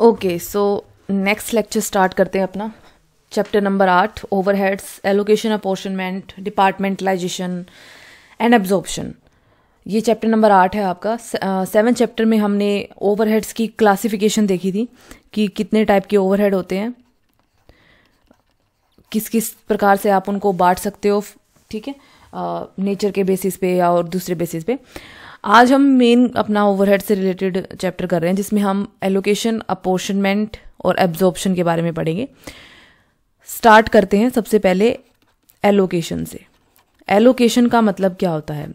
Okay so next lecture start करते हैं अपना चैप्टर नंबर आठ overheads allocation apportionment departmentalisation and absorption ये चैप्टर नंबर आठ है आपका सेवन चैप्टर में हमने ओवरहेड्स की क्लासिफिकेशन देखी थी कि कितने टाइप के ओवरहेड होते हैं किस किस प्रकार से आप उनको बांट सकते हो ठीक है नेचर के बेसिस पे या और दूसरे बेसिस पे आज हम मेन अपना ओवरहेड से रिलेटेड चैप्टर कर रहे हैं जिसमें हम एलोकेशन अपोर्शनमेंट और एब्जॉर्प्शन के बारे में पढ़ेंगे स्टार्ट करते हैं सबसे पहले एलोकेशन से एलोकेशन का मतलब क्या होता है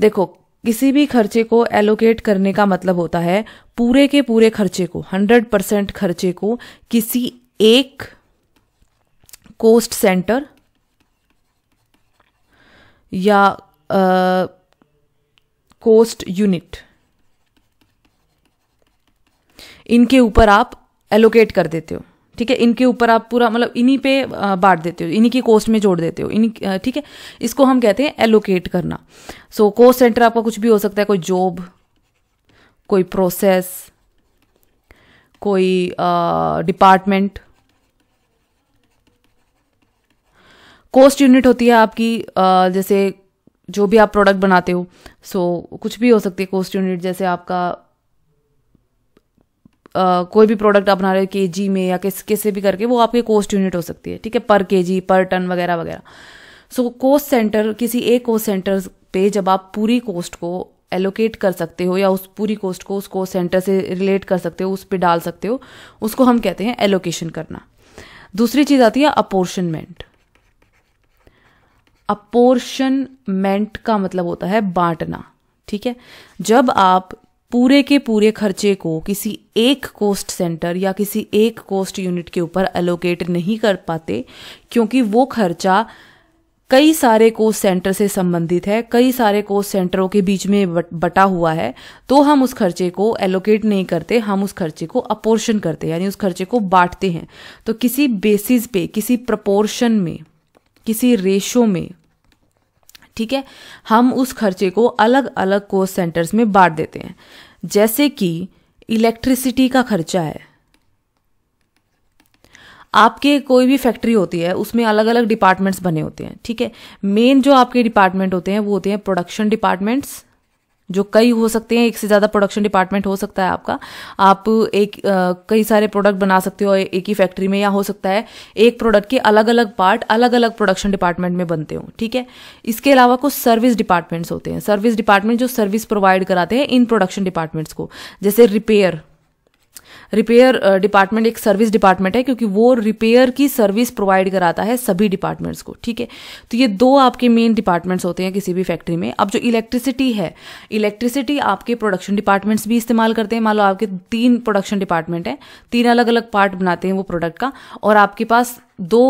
देखो किसी भी खर्चे को एलोकेट करने का मतलब होता है पूरे के पूरे खर्चे को 100 परसेंट खर्चे को किसी एक कोस्ट सेंटर या कोस्ट यूनिट इनके ऊपर आप एलोकेट कर देते हो ठीक है इनके ऊपर आप पूरा मतलब इन्हीं पे बांट देते हो इन्हीं की कोस्ट में जोड़ देते हो इन ठीक है इसको हम कहते हैं एलोकेट करना सो कोस्ट सेंटर आपका कुछ भी हो सकता है कोई जॉब कोई प्रोसेस कोई डिपार्टमेंट कोस्ट यूनिट होती है आपकी आ, जैसे जो भी आप प्रोडक्ट बनाते हो सो so, कुछ भी हो सकती है कोस्ट यूनिट जैसे आपका Uh, कोई भी प्रोडक्ट आप बना रहे हो के जी में या किस किसे भी करके वो आपके कोस्ट यूनिट हो सकती है ठीक है पर के जी पर टन वगैरह वगैरह सो कोस्ट सेंटर किसी एक कोस्ट सेंटर पे जब आप पूरी कोस्ट को एलोकेट कर सकते हो या उस पूरी कोस्ट को उस कोस्ट सेंटर से रिलेट कर सकते हो उस पर डाल सकते हो उसको हम कहते हैं एलोकेशन करना दूसरी चीज़ आती है अपोर्शनमेंट अपोर्शनमेंट का मतलब होता है बांटना ठीक है जब आप पूरे के पूरे खर्चे को किसी एक कोस्ट सेंटर या किसी एक कोस्ट यूनिट के ऊपर एलोकेट नहीं कर पाते क्योंकि वो खर्चा कई सारे कोस्ट सेंटर से संबंधित है कई सारे कोस्ट सेंटरों के बीच में बटा हुआ है तो हम उस खर्चे को एलोकेट नहीं करते हम उस खर्चे को अपोर्शन करते हैं यानी उस खर्चे को बांटते हैं तो किसी बेसिस पे किसी प्रपोर्शन में किसी रेशो में ठीक है हम उस खर्चे को अलग अलग को सेंटर्स में बांट देते हैं जैसे कि इलेक्ट्रिसिटी का खर्चा है आपके कोई भी फैक्ट्री होती है उसमें अलग अलग डिपार्टमेंट्स बने होते हैं ठीक है मेन जो आपके डिपार्टमेंट होते हैं वो होते हैं प्रोडक्शन डिपार्टमेंट्स जो कई हो सकते हैं एक से ज़्यादा प्रोडक्शन डिपार्टमेंट हो सकता है आपका आप एक कई सारे प्रोडक्ट बना सकते हो एक ही फैक्ट्री में या हो सकता है एक प्रोडक्ट के अलग अलग पार्ट अलग अलग प्रोडक्शन डिपार्टमेंट में बनते हो ठीक है इसके अलावा कुछ सर्विस डिपार्टमेंट्स होते हैं सर्विस डिपार्टमेंट जो सर्विस प्रोवाइड कराते हैं इन प्रोडक्शन डिपार्टमेंट्स को जैसे रिपेयर रिपेयर डिपार्टमेंट uh, एक सर्विस डिपार्टमेंट है क्योंकि वो रिपेयर की सर्विस प्रोवाइड कराता है सभी डिपार्टमेंट्स को ठीक है तो ये दो आपके मेन डिपार्टमेंट्स होते हैं किसी भी फैक्ट्री में अब जो इलेक्ट्रिसिटी है इलेक्ट्रिसिटी आपके प्रोडक्शन डिपार्टमेंट्स भी इस्तेमाल करते हैं मान लो आपके तीन प्रोडक्शन डिपार्टमेंट हैं तीन अलग अलग पार्ट बनाते हैं वो प्रोडक्ट का और आपके पास दो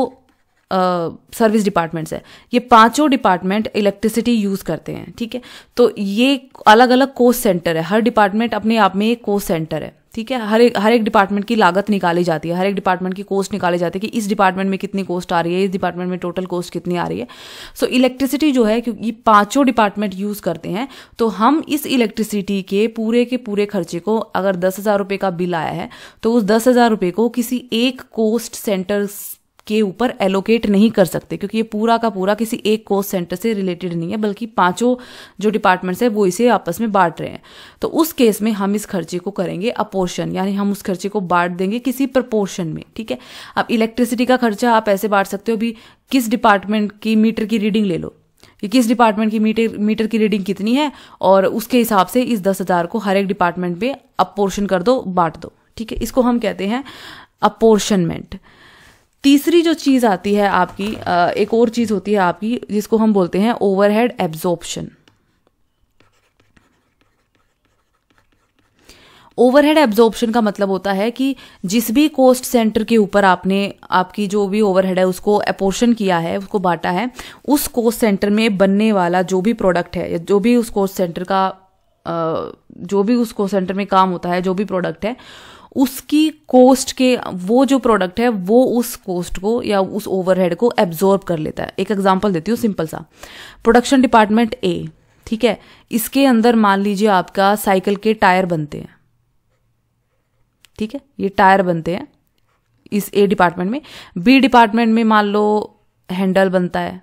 सर्विस डिपार्टमेंट्स है ये पांचों डिपार्टमेंट इलेक्ट्रिसिटी यूज करते हैं ठीक है तो ये अलग अलग कोस सेंटर है हर डिपार्टमेंट अपने आप में एक कोस सेंटर है ठीक है हर एक हर एक डिपार्टमेंट की लागत निकाली जाती है हर एक डिपार्टमेंट की कोस्ट निकाली जाती है कि इस डिपार्टमेंट में कितनी कोस्ट आ रही है इस डिपार्टमेंट में टोटल कोस्ट कितनी आ रही है सो so, इलेक्ट्रिसिटी जो है क्योंकि पांचों डिपार्टमेंट यूज करते हैं तो हम इस इलेक्ट्रिसिटी के पूरे के पूरे खर्चे को अगर दस हजार रुपये का बिल आया है तो उस दस हजार रुपये को किसी एक कोस्ट सेंटर के ऊपर एलोकेट नहीं कर सकते क्योंकि ये पूरा का पूरा किसी एक कोर्स सेंटर से रिलेटेड नहीं है बल्कि पांचों जो डिपार्टमेंट्स है वो इसे आपस में बांट रहे हैं तो उस केस में हम इस खर्चे को करेंगे अपोर्शन यानी हम उस खर्चे को बांट देंगे किसी प्रपोर्शन में ठीक है अब इलेक्ट्रिसिटी का खर्चा आप ऐसे बांट सकते हो भी किस डिपार्टमेंट की मीटर की रीडिंग ले लो कि किस डिपार्टमेंट की मीटर मीटर की रीडिंग कितनी है और उसके हिसाब से इस दस हजार को हर एक डिपार्टमेंट पे अपोर्शन कर दो बांट दो ठीक है इसको हम कहते हैं अपोर्शनमेंट तीसरी जो चीज़ आती है आपकी एक और चीज़ होती है आपकी जिसको हम बोलते हैं ओवरहेड एब्जॉर्प्शन ओवरहेड एब्जॉर्प्शन का मतलब होता है कि जिस भी कोस्ट सेंटर के ऊपर आपने आपकी जो भी ओवरहेड है उसको अपोर्शन किया है उसको बांटा है उस कोस्ट सेंटर में बनने वाला जो भी प्रोडक्ट है जो भी उस कोस्ट सेंटर का जो भी उस कोस्ट सेंटर में काम होता है जो भी प्रोडक्ट है उसकी कोस्ट के वो जो प्रोडक्ट है वो उस कोस्ट को या उस ओवरहेड को एब्जॉर्ब कर लेता है एक एग्जांपल देती हूँ सिंपल सा प्रोडक्शन डिपार्टमेंट ए ठीक है इसके अंदर मान लीजिए आपका साइकिल के टायर बनते हैं ठीक है ये टायर बनते हैं इस ए डिपार्टमेंट में बी डिपार्टमेंट में मान लो हैंडल बनता है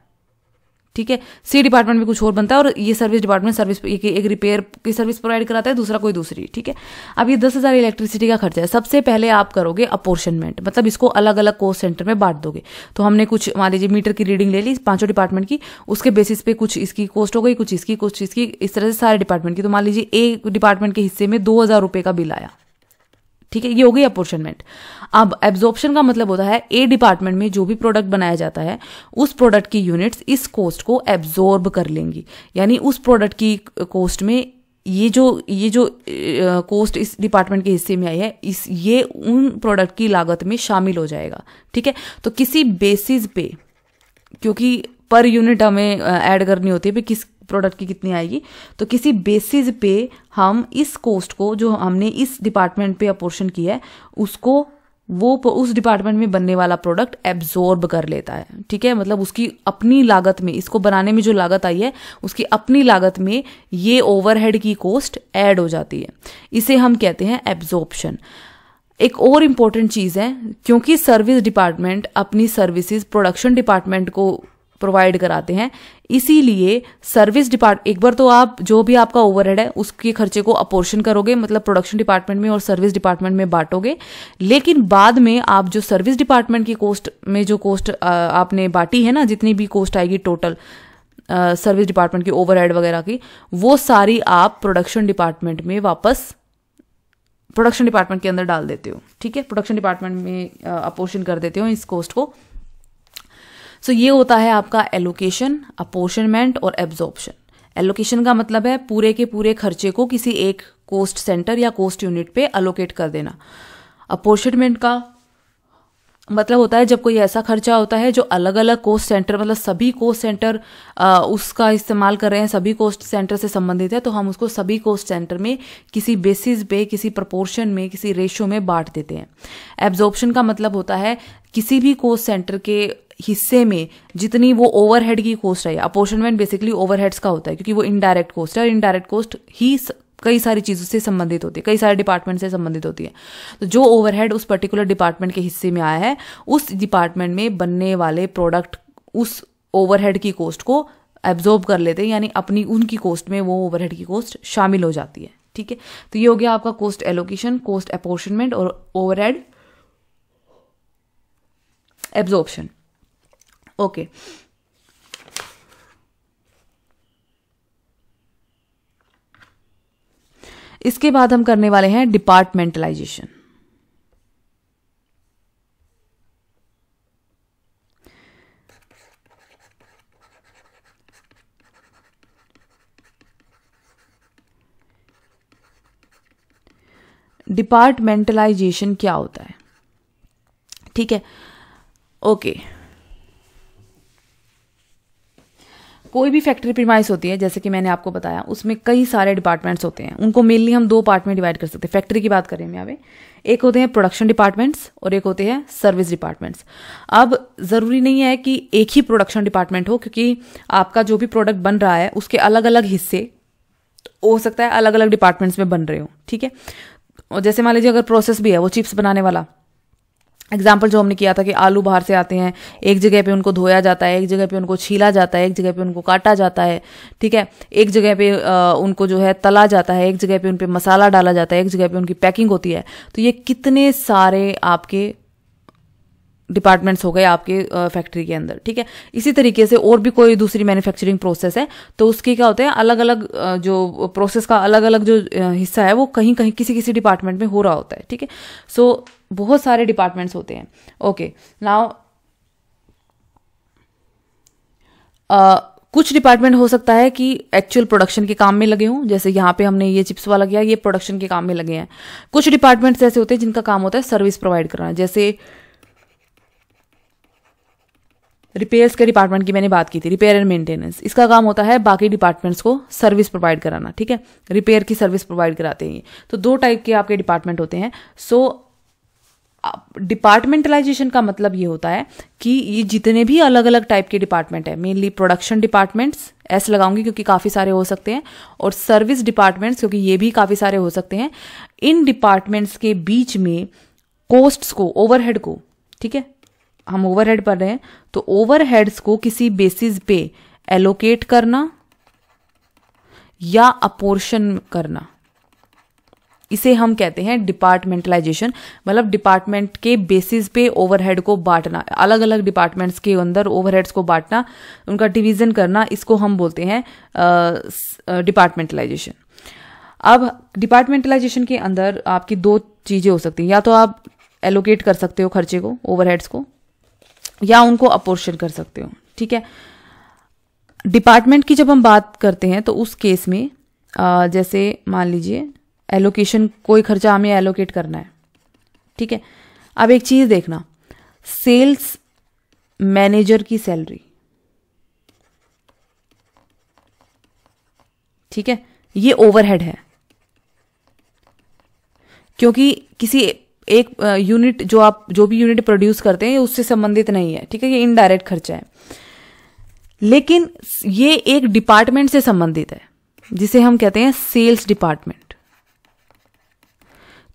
ठीक है सी डिपार्टमेंट में कुछ और बनता है और ये सर्विस डिपार्टमेंट सर्विस एक, एक रिपेयर की सर्विस प्रोवाइड कराता है दूसरा कोई दूसरी ठीक है अब ये दस हज़ार इलेक्ट्रिसिटी का खर्चा है सबसे पहले आप करोगे अपोर्शनमेंट मतलब इसको अलग अलग कोर्स सेंटर में बांट दोगे तो हमने कुछ मान लीजिए मीटर की रीडिंग ले ली पांचों डिपार्टमेंट की उसके बेसिस पे कुछ इसकी कॉस्ट हो गई कुछ इसकी कुछ इसकी इस तरह से सारे डिपार्टमेंट की तो मान लीजिए एक डिपार्टमेंट के हिस्से में दो हज़ार रुपये का बिल आया ठीक है ये हो गई अपोर्शनमेंट अब एब्जॉर्प्शन का मतलब होता है ए डिपार्टमेंट में जो भी प्रोडक्ट बनाया जाता है उस प्रोडक्ट की यूनिट्स इस कोस्ट को एब्जॉर्ब कर लेंगी यानी उस प्रोडक्ट की कोस्ट में ये जो ये जो कोस्ट इस डिपार्टमेंट के हिस्से में आई है इस ये उन प्रोडक्ट की लागत में शामिल हो जाएगा ठीक है तो किसी बेसिस पे क्योंकि पर यूनिट हमें ऐड करनी होती है भी किस प्रोडक्ट की कितनी आएगी तो किसी बेसिस पे हम इस कोस्ट को जो हमने इस डिपार्टमेंट पे अपोर्शन किया है उसको वो उस डिपार्टमेंट में बनने वाला प्रोडक्ट एब्जॉर्ब कर लेता है ठीक है मतलब उसकी अपनी लागत में इसको बनाने में जो लागत आई है उसकी अपनी लागत में ये ओवरहेड की कोस्ट ऐड हो जाती है इसे हम कहते हैं एब्जॉर्प्शन एक और इम्पॉर्टेंट चीज़ है क्योंकि सर्विस डिपार्टमेंट अपनी सर्विसेज प्रोडक्शन डिपार्टमेंट को प्रोवाइड कराते हैं इसीलिए सर्विस डिपार्ट एक बार तो आप जो भी आपका ओवरहेड है उसके खर्चे को अपोर्शन करोगे मतलब प्रोडक्शन डिपार्टमेंट में और सर्विस डिपार्टमेंट में बांटोगे लेकिन बाद में आप जो सर्विस डिपार्टमेंट की कोस्ट में जो कोस्ट आपने बांटी है ना जितनी भी कोस्ट आएगी टोटल सर्विस डिपार्टमेंट की ओवरहेड वगैरह की वो सारी आप प्रोडक्शन डिपार्टमेंट में वापस प्रोडक्शन डिपार्टमेंट के अंदर डाल देते हो ठीक है प्रोडक्शन डिपार्टमेंट में अपोर्शन कर देते हो इस कोस्ट को सो so, ये होता है आपका एलोकेशन अपोर्शनमेंट और एब्जॉर्प्शन एलोकेशन का मतलब है पूरे के पूरे खर्चे को किसी एक कोस्ट सेंटर या कोस्ट यूनिट पे अलोकेट कर देना अपोर्शनमेंट का मतलब होता है जब कोई ऐसा खर्चा होता है जो अलग अलग कोस्ट सेंटर मतलब सभी कोस्ट सेंटर आ, उसका इस्तेमाल कर रहे हैं सभी कोस्ट सेंटर से संबंधित है तो हम उसको सभी कोस्ट सेंटर में किसी बेसिस पे किसी प्रपोर्शन में किसी रेशियो में बांट देते हैं एब्जॉर्प्शन का मतलब होता है किसी भी कोस्ट सेंटर के हिस्से में जितनी वो ओवरहेड की कोस्ट है अपोर्शनमेंट बेसिकली ओवरहेड्स का होता है क्योंकि वो इनडायरेक्ट कोस्ट है और इनडायरेक्ट कोस्ट ही कई सारी चीज़ों से संबंधित होती है कई सारे डिपार्टमेंट से संबंधित होती है तो जो ओवरहेड उस पर्टिकुलर डिपार्टमेंट के हिस्से में आया है उस डिपार्टमेंट में बनने वाले प्रोडक्ट उस ओवरहेड की कॉस्ट को एब्जॉर्ब कर लेते हैं यानी अपनी उनकी कॉस्ट में वो ओवरहेड की कॉस्ट शामिल हो जाती है ठीक है तो ये हो गया आपका कोस्ट एलोकेशन कोस्ट अपोर्शनमेंट और ओवरहेड एब्जॉर्प्शन ओके okay. इसके बाद हम करने वाले हैं डिपार्टमेंटलाइजेशन डिपार्टमेंटलाइजेशन क्या होता है ठीक है ओके okay. कोई भी फैक्ट्री प्रीमाइस होती है जैसे कि मैंने आपको बताया उसमें कई सारे डिपार्टमेंट्स होते हैं उनको मेनली हम दो पार्ट में डिवाइड कर सकते हैं फैक्ट्री की बात करें मैं अभी एक होते हैं प्रोडक्शन डिपार्टमेंट्स और एक होते हैं सर्विस डिपार्टमेंट्स अब ज़रूरी नहीं है कि एक ही प्रोडक्शन डिपार्टमेंट हो क्योंकि आपका जो भी प्रोडक्ट बन रहा है उसके अलग अलग हिस्से तो हो सकता है अलग अलग डिपार्टमेंट्स में बन रहे हो ठीक है और जैसे मान लीजिए अगर प्रोसेस भी है वो चिप्स बनाने वाला एग्जाम्पल जो हमने किया था कि आलू बाहर से आते हैं एक जगह पे उनको धोया जाता है एक जगह पे उनको छीला जाता है एक जगह पे उनको काटा जाता है ठीक है एक जगह पे उनको जो है तला जाता है एक जगह पे उन पर मसाला डाला जाता है एक जगह पे उनकी पैकिंग होती है तो ये कितने सारे आपके डिपार्टमेंट्स हो गए आपके फैक्ट्री के अंदर ठीक है इसी तरीके से और भी कोई दूसरी मैन्युफैक्चरिंग प्रोसेस है तो उसकी क्या होता है अलग अलग जो प्रोसेस का अलग अलग जो हिस्सा है वो कहीं कहीं किसी किसी डिपार्टमेंट में हो रहा होता है ठीक है सो बहुत सारे डिपार्टमेंट्स होते हैं ओके नाउ कुछ डिपार्टमेंट हो सकता है कि एक्चुअल प्रोडक्शन के काम में लगे हों जैसे यहाँ पे हमने ये चिप्स वाला किया ये प्रोडक्शन के काम में लगे हैं कुछ डिपार्टमेंट्स ऐसे होते हैं जिनका काम होता है सर्विस प्रोवाइड करना जैसे रिपेयर्स के डिपार्टमेंट की मैंने बात की थी रिपेयर एंड मेंटेनेंस इसका काम होता है बाकी डिपार्टमेंट्स को सर्विस प्रोवाइड कराना ठीक है रिपेयर की सर्विस प्रोवाइड कराते हैं तो दो टाइप के आपके डिपार्टमेंट होते हैं सो डिपार्टमेंटलाइजेशन का मतलब ये होता है कि ये जितने भी अलग अलग टाइप के डिपार्टमेंट है मेनली प्रोडक्शन डिपार्टमेंट्स ऐसे लगाऊंगी क्योंकि काफ़ी सारे हो सकते हैं और सर्विस डिपार्टमेंट्स क्योंकि ये भी काफ़ी सारे हो सकते हैं इन डिपार्टमेंट्स के बीच में कोस्ट्स को ओवरहेड को ठीक है हम ओवरहेड पढ़ रहे हैं तो ओवरहेड्स को किसी बेसिस पे एलोकेट करना या अपोर्शन करना इसे हम कहते हैं डिपार्टमेंटलाइजेशन मतलब डिपार्टमेंट के बेसिस पे ओवरहेड को बांटना अलग अलग डिपार्टमेंट्स के अंदर ओवरहेड्स को बांटना उनका डिवीजन करना इसको हम बोलते हैं डिपार्टमेंटलाइजेशन अब डिपार्टमेंटलाइजेशन के अंदर आपकी दो चीज़ें हो सकती हैं या तो आप एलोकेट कर सकते हो खर्चे को ओवरहेड्स को या उनको अपोर्शन कर सकते हो ठीक है डिपार्टमेंट की जब हम बात करते हैं तो उस केस में आ, जैसे मान लीजिए एलोकेशन कोई खर्चा हमें एलोकेट करना है ठीक है अब एक चीज़ देखना सेल्स मैनेजर की सैलरी ठीक है ये ओवरहेड है क्योंकि किसी एक यूनिट जो आप जो भी यूनिट प्रोड्यूस करते हैं उससे संबंधित नहीं है ठीक है ये इनडायरेक्ट खर्चा है लेकिन ये एक डिपार्टमेंट से संबंधित है जिसे हम कहते हैं सेल्स डिपार्टमेंट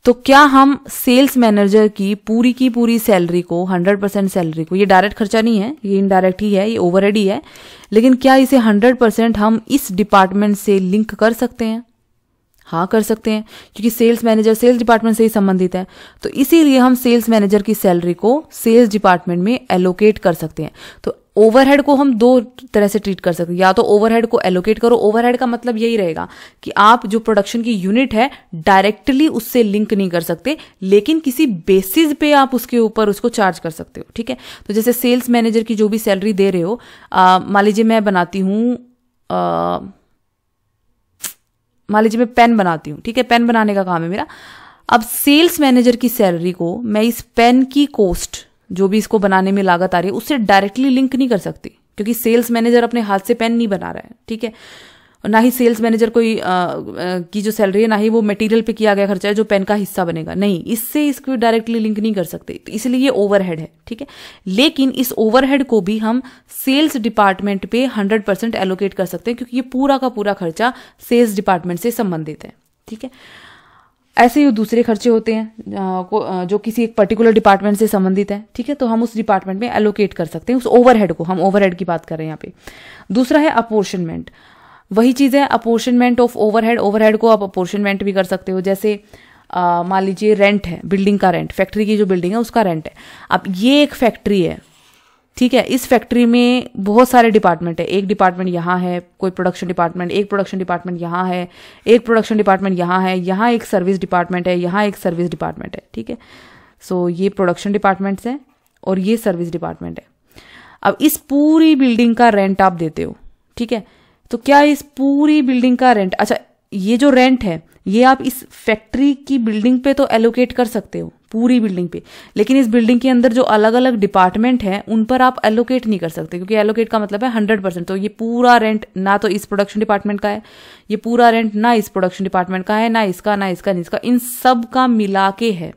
तो क्या हम सेल्स मैनेजर की पूरी की पूरी सैलरी को 100 परसेंट सैलरी को ये डायरेक्ट खर्चा नहीं है ये इनडायरेक्ट ही है ये ओवर ही है लेकिन क्या इसे 100 परसेंट हम इस डिपार्टमेंट से लिंक कर सकते हैं हाँ कर सकते हैं क्योंकि सेल्स मैनेजर सेल्स डिपार्टमेंट से ही संबंधित है तो इसीलिए हम सेल्स मैनेजर की सैलरी को सेल्स डिपार्टमेंट में एलोकेट कर सकते हैं तो ओवरहेड को हम दो तरह से ट्रीट कर सकते हैं या तो ओवरहेड को एलोकेट करो ओवरहेड का मतलब यही रहेगा कि आप जो प्रोडक्शन की यूनिट है डायरेक्टली उससे लिंक नहीं कर सकते लेकिन किसी बेसिस पे आप उसके ऊपर उसको चार्ज कर सकते हो ठीक है तो जैसे सेल्स मैनेजर की जो भी सैलरी दे रहे हो मान लीजिए मैं बनाती हूँ मान लीजिए मैं पेन बनाती हूँ ठीक है पेन बनाने का काम है मेरा अब सेल्स मैनेजर की सैलरी को मैं इस पेन की कॉस्ट जो भी इसको बनाने में लागत आ रही है उससे डायरेक्टली लिंक नहीं कर सकती क्योंकि सेल्स मैनेजर अपने हाथ से पेन नहीं बना रहा है ठीक है ना ही सेल्स मैनेजर कोई आ, आ, की जो सैलरी है ना ही वो मटेरियल पे किया गया खर्चा है जो पेन का हिस्सा बनेगा नहीं इससे इसको डायरेक्टली लिंक नहीं कर सकते तो इसलिए ये ओवरहेड है ठीक है लेकिन इस ओवरहेड को भी हम सेल्स डिपार्टमेंट पे हंड्रेड परसेंट एलोकेट कर सकते हैं क्योंकि ये पूरा का पूरा खर्चा सेल्स डिपार्टमेंट से संबंधित है ठीक है ऐसे ही दूसरे खर्चे होते हैं जो किसी एक पर्टिकुलर डिपार्टमेंट से संबंधित है ठीक है तो हम उस डिपार्टमेंट में एलोकेट कर सकते हैं उस ओवरहेड को हम ओवरहेड की बात कर रहे हैं यहाँ पे दूसरा है अपोर्शनमेंट वही चीज़ है अपोर्शनमेंट ऑफ ओवरहेड ओवरहेड को आप अपोर्शनमेंट भी कर सकते हो जैसे मान लीजिए रेंट है बिल्डिंग का रेंट फैक्ट्री की जो बिल्डिंग है उसका रेंट है अब ये एक फैक्ट्री है ठीक है इस फैक्ट्री में बहुत सारे डिपार्टमेंट है एक डिपार्टमेंट यहाँ है कोई प्रोडक्शन डिपार्टमेंट एक प्रोडक्शन डिपार्टमेंट यहाँ है एक प्रोडक्शन डिपार्टमेंट यहाँ है यहाँ एक सर्विस डिपार्टमेंट है यहाँ एक सर्विस डिपार्टमेंट है ठीक है सो ये प्रोडक्शन डिपार्टमेंट्स हैं और ये सर्विस डिपार्टमेंट है अब इस पूरी बिल्डिंग का रेंट आप देते हो ठीक है तो क्या इस पूरी बिल्डिंग का रेंट अच्छा ये जो रेंट है ये आप इस फैक्ट्री की बिल्डिंग पे तो एलोकेट कर सकते हो पूरी बिल्डिंग पे लेकिन इस बिल्डिंग के अंदर जो अलग अलग डिपार्टमेंट हैं उन पर आप एलोकेट नहीं कर सकते क्योंकि एलोकेट का मतलब है हंड्रेड परसेंट तो ये पूरा रेंट ना तो इस प्रोडक्शन डिपार्टमेंट का है ये पूरा रेंट ना इस प्रोडक्शन डिपार्टमेंट का है ना इसका ना इसका ना इसका इन सब का मिला के है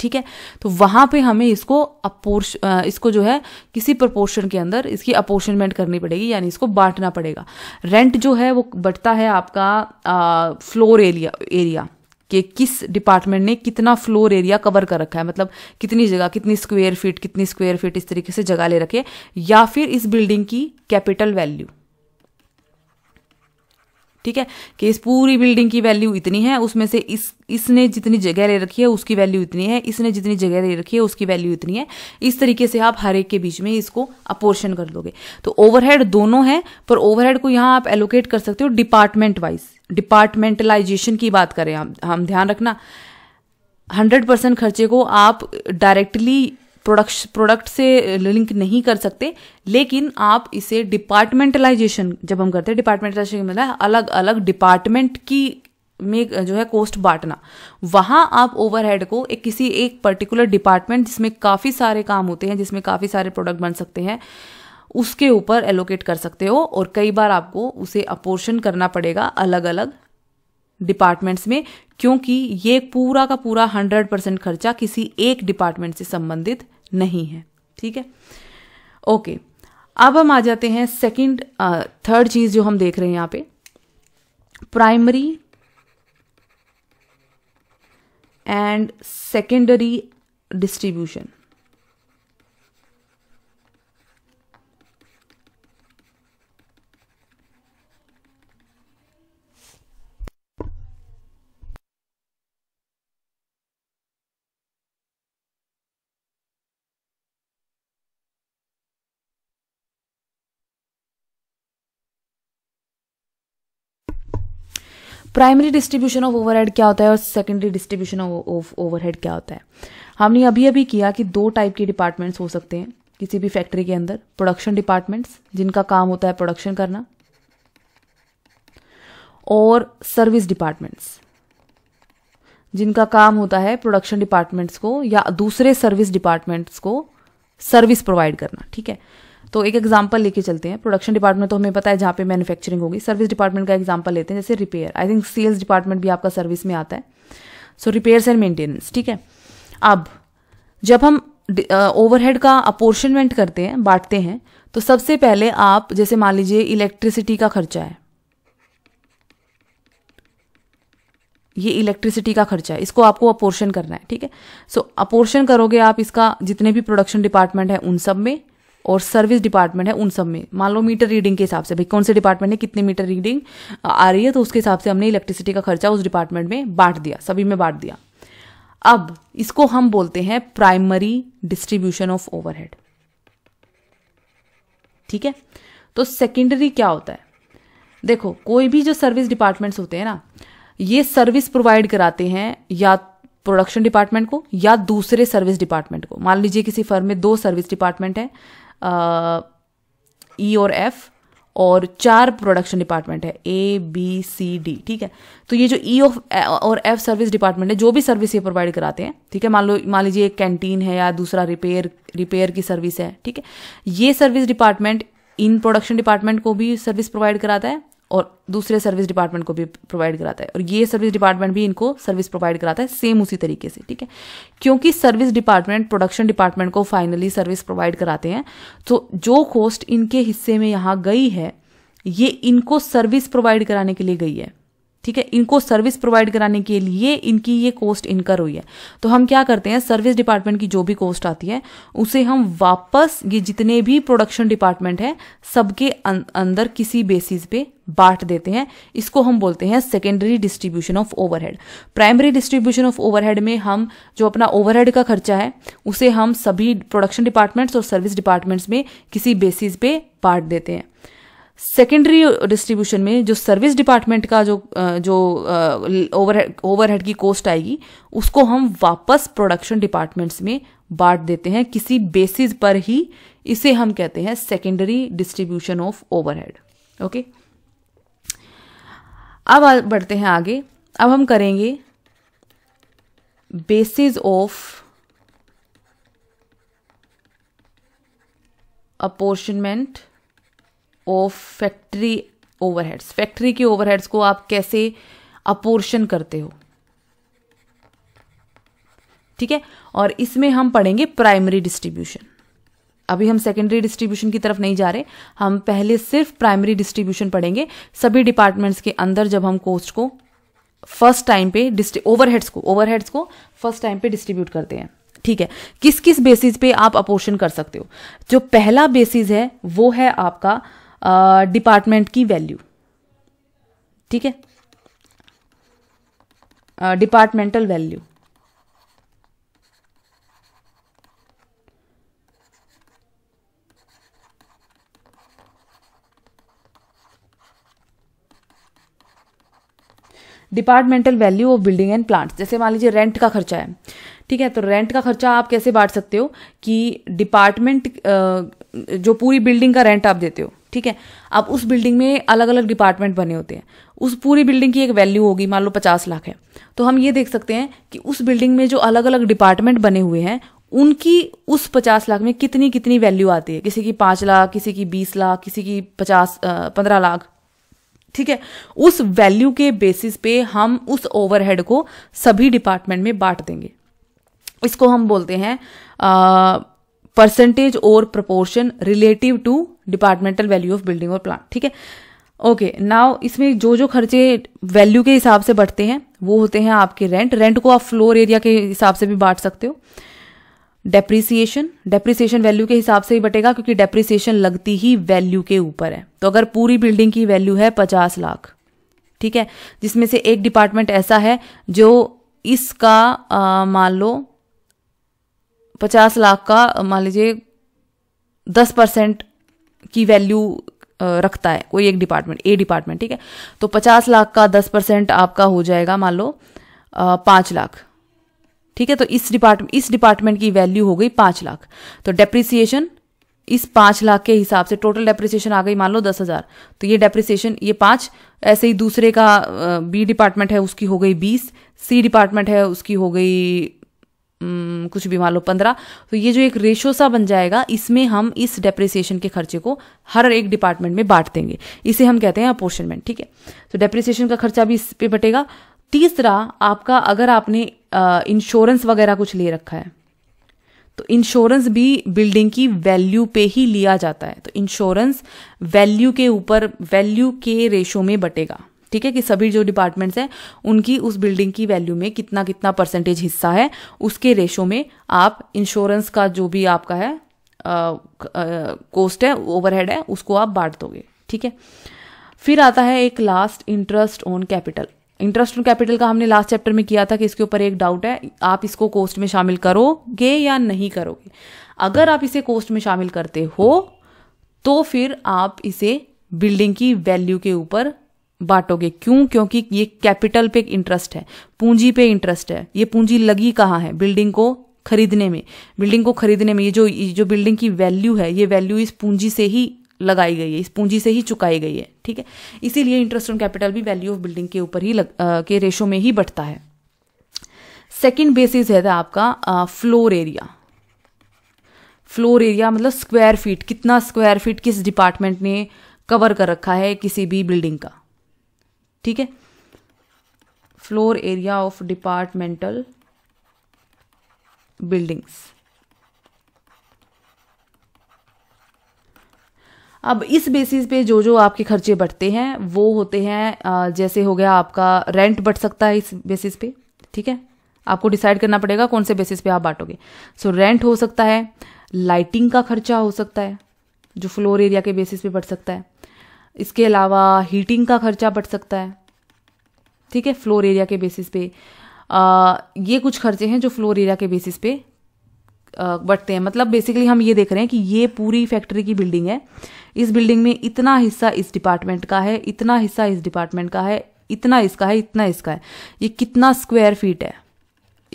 ठीक है तो वहां पे हमें इसको अपोर्श इसको जो है किसी प्रपोर्शन के अंदर इसकी अपोर्शनमेंट करनी पड़ेगी यानी इसको बांटना पड़ेगा रेंट जो है वो बटता है आपका आ, फ्लोर एरिया एरिया कि किस डिपार्टमेंट ने कितना फ्लोर एरिया कवर कर रखा है मतलब कितनी जगह कितनी स्क्वेयर फीट कितनी स्क्वेयर फीट इस तरीके से जगह ले रखे या फिर इस बिल्डिंग की कैपिटल वैल्यू ठीक है कि इस पूरी बिल्डिंग की वैल्यू इतनी है उसमें से इस इसने जितनी जगह ले रखी है उसकी वैल्यू इतनी है इसने जितनी जगह ले रखी है उसकी वैल्यू इतनी है इस तरीके से आप हर एक के बीच में इसको अपोर्शन कर दोगे तो ओवरहेड दोनों है पर ओवरहेड को यहाँ आप एलोकेट कर सकते हो डिपार्टमेंट वाइज डिपार्टमेंटलाइजेशन की बात करें हम हम ध्यान रखना हंड्रेड परसेंट खर्चे को आप डायरेक्टली प्रोडक्ट प्रोडक्ट से लिंक नहीं कर सकते लेकिन आप इसे डिपार्टमेंटलाइजेशन जब हम करते हैं डिपार्टमेंटलाइजेशन मतलब अलग अलग डिपार्टमेंट की में जो है कोस्ट बांटना वहाँ आप ओवरहेड को एक किसी एक पर्टिकुलर डिपार्टमेंट जिसमें काफ़ी सारे काम होते हैं जिसमें काफ़ी सारे प्रोडक्ट बन सकते हैं उसके ऊपर एलोकेट कर सकते हो और कई बार आपको उसे अपोर्शन करना पड़ेगा अलग अलग डिपार्टमेंट्स में क्योंकि ये पूरा का पूरा हंड्रेड परसेंट खर्चा किसी एक डिपार्टमेंट से संबंधित नहीं है ठीक है ओके अब हम आ जाते हैं सेकंड थर्ड uh, चीज जो हम देख रहे हैं यहां पे primary and secondary distribution primary distribution of overhead क्या होता है और सेकेंडरी डिस्ट्रीब्यूशन ऑफ ओवरहेड क्या होता है हमने अभी अभी किया कि दो टाइप के डिपार्टमेंट्स हो सकते हैं किसी भी फैक्ट्री के अंदर प्रोडक्शन डिपार्टमेंट्स जिनका काम होता है प्रोडक्शन करना और सर्विस डिपार्टमेंट्स जिनका काम होता है प्रोडक्शन डिपार्टमेंट्स को या दूसरे सर्विस डिपार्टमेंट्स को सर्विस प्रोवाइड करना ठीक है तो एक एग्जाम्पल लेके चलते हैं प्रोडक्शन डिपार्टमेंट तो हमें पता है जहाँ पे मैन्युफैक्चरिंग होगी सर्विस डिपार्टमेंट का एग्जाम्पल लेते हैं जैसे repair I think sales department भी आपका सर्विस में आता है सो रिपेयर्स एंड मेंटेनेंस ठीक है अब जब हम ओवरहेड uh, का अपोर्शनमेंट करते हैं बांटते हैं तो सबसे पहले आप जैसे मान लीजिए इलेक्ट्रिसिटी का खर्चा है ये इलेक्ट्रिसिटी का खर्चा है इसको आपको अपोर्शन करना है ठीक है सो so, अपोर्शन करोगे आप इसका जितने भी प्रोडक्शन डिपार्टमेंट है उन सब में और सर्विस डिपार्टमेंट है उन सब में मान लो मीटर रीडिंग के हिसाब से भाई कौन से डिपार्टमेंट है कितने मीटर रीडिंग आ रही है तो उसके हिसाब से हमने इलेक्ट्रिसिटी का खर्चा उस डिपार्टमेंट में बांट दिया सभी में बांट दिया अब इसको हम बोलते हैं प्राइमरी डिस्ट्रीब्यूशन ऑफ ओवरहेड ठीक है तो सेकेंडरी क्या होता है देखो कोई भी जो सर्विस डिपार्टमेंट्स होते हैं ना ये सर्विस प्रोवाइड कराते हैं या प्रोडक्शन डिपार्टमेंट को या दूसरे सर्विस डिपार्टमेंट को मान लीजिए किसी फर्म में दो सर्विस डिपार्टमेंट है ई e और एफ और चार प्रोडक्शन डिपार्टमेंट है ए बी सी डी ठीक है तो ये जो ई e ऑफ और एफ सर्विस डिपार्टमेंट है जो भी सर्विस ये प्रोवाइड कराते हैं ठीक है मान लो मान लीजिए एक कैंटीन है या दूसरा रिपेयर रिपेयर की सर्विस है ठीक है ये सर्विस डिपार्टमेंट इन प्रोडक्शन डिपार्टमेंट को भी सर्विस प्रोवाइड कराता है और दूसरे सर्विस डिपार्टमेंट को भी प्रोवाइड कराता है और ये सर्विस डिपार्टमेंट भी इनको सर्विस प्रोवाइड कराता है सेम उसी तरीके से ठीक है क्योंकि सर्विस डिपार्टमेंट प्रोडक्शन डिपार्टमेंट को फाइनली सर्विस प्रोवाइड कराते हैं तो जो कॉस्ट इनके हिस्से में यहाँ गई है ये इनको सर्विस प्रोवाइड कराने के लिए गई है ठीक है इनको सर्विस प्रोवाइड कराने के लिए इनकी ये कॉस्ट इनकर हुई है तो हम क्या करते हैं सर्विस डिपार्टमेंट की जो भी कॉस्ट आती है उसे हम वापस ये जितने भी प्रोडक्शन डिपार्टमेंट है सबके अं-, अंदर किसी बेसिस पे बांट देते हैं इसको हम बोलते हैं secondary distribution of overhead primary distribution of overhead में हम जो अपना ओवरहेड का खर्चा है उसे हम सभी प्रोडक्शन डिपार्टमेंट्स और सर्विस डिपार्टमेंट्स में किसी बेसिस पे बांट देते हैं सेकेंडरी डिस्ट्रीब्यूशन में जो सर्विस डिपार्टमेंट का जो जो ओवरहेड ओवरहेड की कोस्ट आएगी उसको हम वापस प्रोडक्शन डिपार्टमेंट्स में बांट देते हैं किसी बेसिस पर ही इसे हम कहते हैं secondary distribution of overhead okay अब बढ़ते हैं आगे अब हम करेंगे basis of apportionment of factory overheads factory के ओवरहेड्स को आप कैसे अपोर्शन करते हो ठीक है और इसमें हम पढ़ेंगे प्राइमरी डिस्ट्रीब्यूशन अभी हम सेकेंडरी डिस्ट्रीब्यूशन की तरफ नहीं जा रहे हम पहले सिर्फ प्राइमरी डिस्ट्रीब्यूशन पढ़ेंगे सभी डिपार्टमेंट्स के अंदर जब हम कोस्ट को फर्स्ट टाइम पे ओवरहेड्स को ओवरहेड्स को फर्स्ट टाइम पे डिस्ट्रीब्यूट करते हैं ठीक है किस किस बेसिस पे आप अपोर्शन कर सकते हो जो पहला बेसिस है वो है आपका डिपार्टमेंट की वैल्यू ठीक है departmental value departmental value of building and plants जैसे मान लीजिए रेंट का खर्चा है ठीक है तो रेंट का खर्चा आप कैसे बांट सकते हो कि डिपार्टमेंट जो पूरी बिल्डिंग का रेंट आप देते हो ठीक है अब उस बिल्डिंग में अलग अलग डिपार्टमेंट बने होते हैं उस पूरी बिल्डिंग की एक वैल्यू होगी मान लो पचास लाख है तो हम ये देख सकते हैं कि उस बिल्डिंग में जो अलग अलग डिपार्टमेंट बने हुए हैं उनकी उस पचास लाख में कितनी कितनी वैल्यू आती है किसी की पाँच लाख किसी की बीस लाख किसी की पचास पंद्रह लाख ठीक है उस वैल्यू के बेसिस पे हम उस ओवरहेड को सभी डिपार्टमेंट में बांट देंगे इसको हम बोलते हैं परसेंटेज और proportion relative to departmental value of building और प्लांट ठीक है ओके okay, नाउ इसमें जो जो खर्चे वैल्यू के हिसाब से बढ़ते हैं वो होते हैं आपके रेंट रेंट को आप फ्लोर एरिया के हिसाब से भी बांट सकते हो डेप्रिसिएशन डेप्रिसिएशन वैल्यू के हिसाब से ही बटेगा क्योंकि डेप्रिसिएशन लगती ही वैल्यू के ऊपर है तो अगर पूरी बिल्डिंग की वैल्यू है पचास लाख ठीक है जिसमें से एक डिपार्टमेंट ऐसा है जो इसका मान लो पचास लाख का मान लीजिए दस परसेंट की वैल्यू रखता है कोई एक डिपार्टमेंट ए डिपार्टमेंट ठीक है तो पचास लाख का दस परसेंट आपका हो जाएगा मान लो पाँच लाख ठीक है तो इस डिपार्टमेंट इस डिपार्टमेंट की वैल्यू हो गई पाँच लाख तो डेप्रिसिएशन इस पाँच लाख के हिसाब से टोटल डेप्रिसिएशन आ गई मान लो दस हज़ार तो ये डेप्रिसिएशन ये पाँच ऐसे ही दूसरे का बी डिपार्टमेंट है उसकी हो गई बीस सी डिपार्टमेंट है उसकी हो गई हम्म, कुछ भी मान लो पंद्रह तो ये जो एक रेशो सा बन जाएगा इसमें हम इस डेप्रिसिएशन के खर्चे को हर एक डिपार्टमेंट में बांट देंगे इसे हम कहते हैं अपोर्शनमेंट ठीक है तो डेप्रिसिएशन का खर्चा भी इस पे बटेगा तीसरा आपका अगर आपने इंश्योरेंस वगैरह कुछ ले रखा है तो इंश्योरेंस भी बिल्डिंग की वैल्यू पे ही लिया जाता है तो इंश्योरेंस वैल्यू के ऊपर वैल्यू के रेशो में बटेगा ठीक है कि सभी जो डिपार्टमेंट्स हैं उनकी उस बिल्डिंग की वैल्यू में कितना कितना परसेंटेज हिस्सा है उसके रेशो में आप इंश्योरेंस का जो भी आपका है कोस्ट है ओवरहेड है उसको आप बांट दोगे ठीक है फिर आता है एक last interest on capital interest on capital का हमने लास्ट चैप्टर में किया था कि इसके ऊपर एक डाउट है आप इसको कोस्ट में शामिल करोगे या नहीं करोगे अगर आप इसे कोस्ट में शामिल करते हो तो फिर आप इसे बिल्डिंग की वैल्यू के ऊपर बांटोगे क्यों क्योंकि ये कैपिटल पे इंटरेस्ट है पूंजी पे इंटरेस्ट है ये पूंजी लगी कहाँ है बिल्डिंग को खरीदने में बिल्डिंग को खरीदने में ये जो ये जो बिल्डिंग की वैल्यू है ये वैल्यू इस पूंजी से ही लगाई गई है इस पूंजी से ही चुकाई गई है ठीक है इसीलिए इंटरेस्ट ऑन कैपिटल भी वैल्यू ऑफ बिल्डिंग के ऊपर ही लग, आ, के रेशो में ही बढ़ता है सेकेंड बेसिस है आपका फ्लोर एरिया फ्लोर एरिया मतलब स्क्वायर फीट कितना स्क्वायर फीट किस डिपार्टमेंट ने कवर कर रखा है किसी भी बिल्डिंग का ठीक है floor area of departmental buildings अब इस बेसिस पे जो जो आपके खर्चे बढ़ते हैं वो होते हैं जैसे हो गया आपका रेंट बढ़ सकता है इस बेसिस पे ठीक है आपको डिसाइड करना पड़ेगा कौन से बेसिस पे आप बांटोगे सो so, रेंट हो सकता है लाइटिंग का खर्चा हो सकता है जो फ्लोर एरिया के बेसिस पे बढ़ सकता है इसके अलावा हीटिंग का खर्चा बढ़ सकता है ठीक है फ्लोर एरिया के बेसिस पे आ, ये कुछ खर्चे हैं जो फ्लोर एरिया के बेसिस पे बढ़ते हैं मतलब बेसिकली हम ये देख रहे हैं कि ये पूरी फैक्ट्री की बिल्डिंग है इस बिल्डिंग में इतना हिस्सा इस डिपार्टमेंट का है इतना हिस्सा इस डिपार्टमेंट का है इतना इसका है इतना इसका है ये कितना स्क्वायर फीट है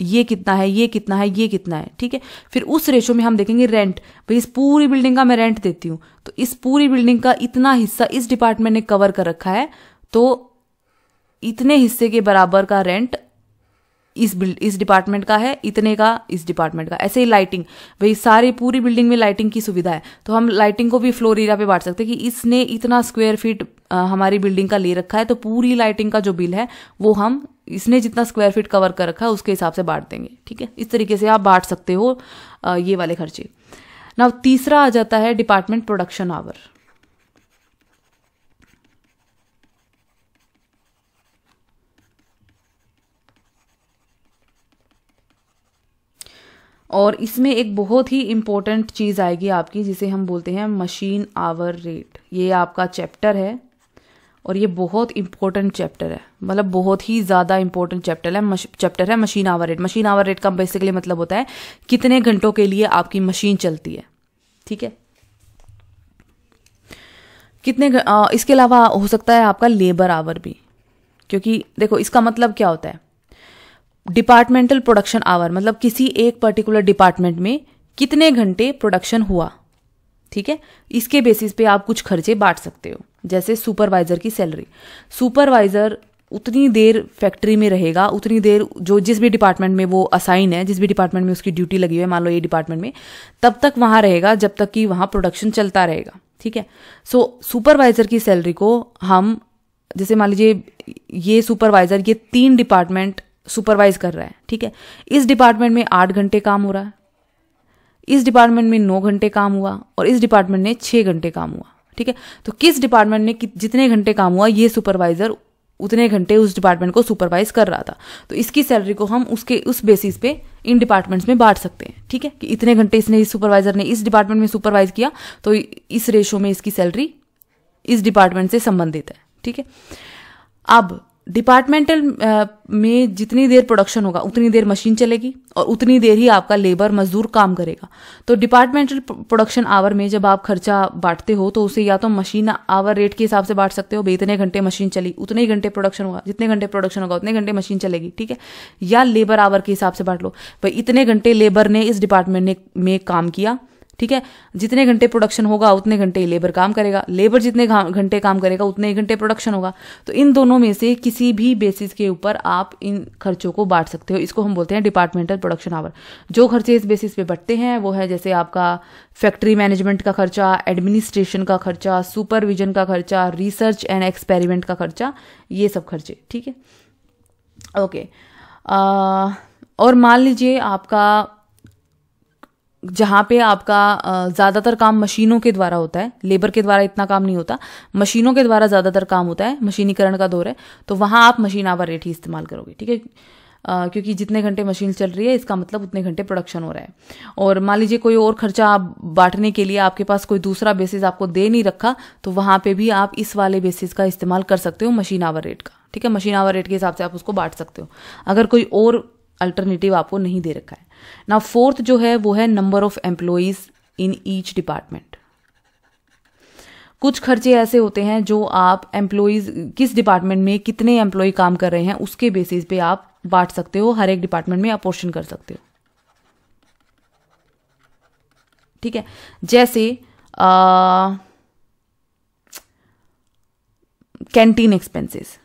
ये कितना है ये कितना है ये कितना है ठीक है फिर उस रेशो में हम देखेंगे रेंट भाई इस पूरी बिल्डिंग का मैं रेंट देती हूँ तो इस पूरी बिल्डिंग का इतना हिस्सा इस डिपार्टमेंट ने कवर कर रखा है तो इतने हिस्से के बराबर का रेंट इस बिल्ड इस डिपार्टमेंट का है इतने का इस डिपार्टमेंट का ऐसे ही लाइटिंग भाई सारी पूरी बिल्डिंग में लाइटिंग की सुविधा है तो हम लाइटिंग को भी फ्लोर एरिया पे बांट सकते हैं कि इसने इतना स्क्वायर फीट हमारी बिल्डिंग का ले रखा है तो पूरी लाइटिंग का जो बिल है वो हम इसने जितना स्क्वायर फीट कवर कर रखा है उसके हिसाब से बांट देंगे ठीक है इस तरीके से आप बांट सकते हो ये वाले खर्चे ना तीसरा आ जाता है डिपार्टमेंट प्रोडक्शन आवर और इसमें एक बहुत ही इम्पोर्टेंट चीज़ आएगी आपकी जिसे हम बोलते हैं मशीन आवर रेट ये आपका चैप्टर है और ये बहुत इंपॉर्टेंट चैप्टर है मतलब बहुत ही ज़्यादा इंपॉर्टेंट चैप्टर है चैप्टर है machine hour rate machine hour rate का बेसिकली मतलब होता है कितने घंटों के लिए आपकी मशीन चलती है ठीक है कितने आ, इसके अलावा हो सकता है आपका लेबर आवर भी क्योंकि देखो इसका मतलब क्या होता है डिपार्टमेंटल प्रोडक्शन आवर मतलब किसी एक पर्टिकुलर डिपार्टमेंट में कितने घंटे प्रोडक्शन हुआ ठीक है इसके बेसिस पे आप कुछ खर्चे बांट सकते हो जैसे सुपरवाइज़र की सैलरी सुपरवाइज़र उतनी देर फैक्ट्री में रहेगा उतनी देर जो जिस भी डिपार्टमेंट में वो असाइन है जिस भी डिपार्टमेंट में उसकी ड्यूटी लगी हुई है मान लो ये डिपार्टमेंट में तब तक वहाँ रहेगा जब तक कि वहाँ प्रोडक्शन चलता रहेगा ठीक है सो so, सुपरवाइज़र की सैलरी को हम जैसे मान लीजिए ये सुपरवाइज़र ये तीन डिपार्टमेंट सुपरवाइज कर रहा है ठीक है इस डिपार्टमेंट में आठ घंटे काम हो रहा है इस डिपार्टमेंट में नौ घंटे काम हुआ और इस डिपार्टमेंट में छः घंटे काम हुआ ठीक है तो किस डिपार्टमेंट में जितने घंटे काम हुआ ये सुपरवाइजर उतने घंटे उस डिपार्टमेंट को सुपरवाइज कर रहा था तो इसकी सैलरी को हम उसके उस बेसिस पे इन डिपार्टमेंट्स में बांट सकते हैं ठीक है कि इतने घंटे इसने इस सुपरवाइजर ने इस डिपार्टमेंट में सुपरवाइज किया तो इस रेशो में इसकी सैलरी इस डिपार्टमेंट से संबंधित है ठीक है अब डिपार्टमेंटल में जितनी देर प्रोडक्शन होगा उतनी देर मशीन चलेगी और उतनी देर ही आपका लेबर मजदूर काम करेगा तो डिपार्टमेंटल प्रोडक्शन आवर में जब आप खर्चा बांटते हो तो उसे या तो मशीन आवर रेट के हिसाब से बांट सकते हो भाई इतने घंटे मशीन चली उतने ही घंटे प्रोडक्शन होगा जितने घंटे प्रोडक्शन होगा उतने घंटे मशीन चलेगी ठीक है या लेबर आवर के हिसाब से बांट लो भाई इतने घंटे लेबर ने इस डिपार्टमेंट ने में काम किया ठीक है जितने घंटे प्रोडक्शन होगा उतने घंटे लेबर काम करेगा लेबर जितने घंटे काम करेगा उतने ही घंटे प्रोडक्शन होगा तो इन दोनों में से किसी भी बेसिस के ऊपर आप इन खर्चों को बांट सकते हो इसको हम बोलते हैं डिपार्टमेंटल प्रोडक्शन आवर जो खर्चे इस बेसिस पे बढ़ते हैं वो है जैसे आपका फैक्ट्री मैनेजमेंट का खर्चा एडमिनिस्ट्रेशन का खर्चा सुपरविजन का खर्चा रिसर्च एंड एक्सपेरिमेंट का खर्चा ये सब खर्चे ठीक है ओके और मान लीजिए आपका जहाँ पे आपका ज़्यादातर काम मशीनों के द्वारा होता है लेबर के द्वारा इतना काम नहीं होता मशीनों के द्वारा ज़्यादातर काम होता है मशीनीकरण का दौर है तो वहाँ आप मशीन आवर रेट ही इस्तेमाल करोगे ठीक है क्योंकि जितने घंटे मशीन चल रही है इसका मतलब उतने घंटे प्रोडक्शन हो रहा है और मान लीजिए कोई और खर्चा आप बांटने के लिए आपके पास कोई दूसरा बेसिस आपको दे नहीं रखा तो वहाँ पर भी आप इस वाले बेसिस का इस्तेमाल कर सकते हो मशीन आवर रेट का ठीक है मशीन आवर रेट के हिसाब से आप उसको बांट सकते हो अगर कोई और अल्टरनेटिव आपको नहीं दे रखा है ना फोर्थ जो है वो है number of employees in each department कुछ खर्चे ऐसे होते हैं जो आप एम्प्लॉयज किस डिपार्टमेंट में कितने एम्प्लॉय काम कर रहे हैं उसके बेसिस पे आप बांट सकते हो हर एक डिपार्टमेंट में अपोर्शन कर सकते हो ठीक है जैसे कैंटीन एक्सपेंसेस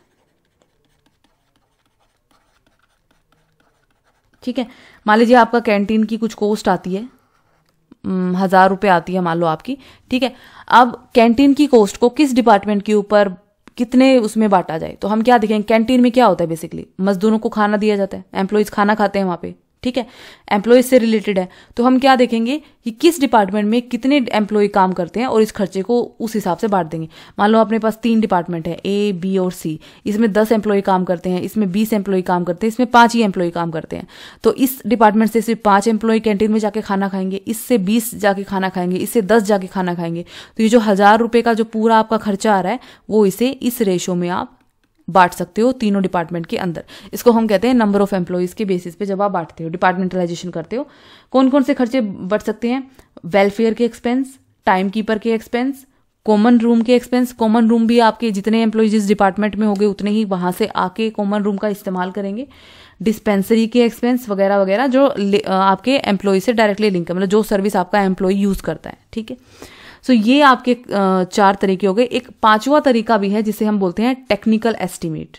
ठीक है मान लीजिए आपका कैंटीन की कुछ कोस्ट आती है हम्म, हजार रुपये आती है मान लो आपकी ठीक है अब कैंटीन की कोस्ट को किस डिपार्टमेंट के ऊपर कितने उसमें बांटा जाए तो हम क्या देखेंगे कैंटीन में क्या होता है बेसिकली मजदूरों को खाना दिया जाता है एम्प्लॉयज खाना खाते हैं वहाँ पे ठीक है एम्प्लॉय से रिलेटेड है तो हम क्या देखेंगे कि किस डिपार्टमेंट में कितने एम्प्लॉय काम करते हैं और इस खर्चे को उस हिसाब से बांट देंगे मान लो अपने पास तीन डिपार्टमेंट है ए बी और सी इसमें दस एम्प्लॉय काम करते हैं इसमें बीस एम्प्लॉय काम करते हैं इसमें पांच ही एम्प्लॉय काम करते हैं तो इस डिपार्टमेंट से सिर्फ पांच एम्प्लॉय कैंटीन में जाके खाना खाएंगे इससे बीस जाके खाना खाएंगे इससे दस जाके खाना खाएंगे तो ये जो हजार रुपये का जो पूरा आपका खर्चा आ रहा है वो इसे इस रेशो में आप बांट सकते हो तीनों डिपार्टमेंट के अंदर इसको हम कहते हैं नंबर ऑफ एम्प्लॉयज़ के बेसिस पे जब आप बांटते हो डिपार्टमेंटलाइजेशन करते हो कौन कौन से खर्चे बढ़ सकते हैं वेलफेयर के एक्सपेंस टाइम कीपर के एक्सपेंस कॉमन रूम के एक्सपेंस कॉमन रूम भी आपके जितने एम्प्लॉयज जिस डिपार्टमेंट में होंगे उतने ही वहां से आके कॉमन रूम का इस्तेमाल करेंगे डिस्पेंसरी के एक्सपेंस वगैरह वगैरह जो आपके एम्प्लॉय से डायरेक्टली लिंक है मतलब जो सर्विस आपका एम्प्लॉय यूज़ करता है ठीक है सो ये आपके चार तरीके हो गए एक पांचवा तरीका भी है जिसे हम बोलते हैं टेक्निकल एस्टिमेट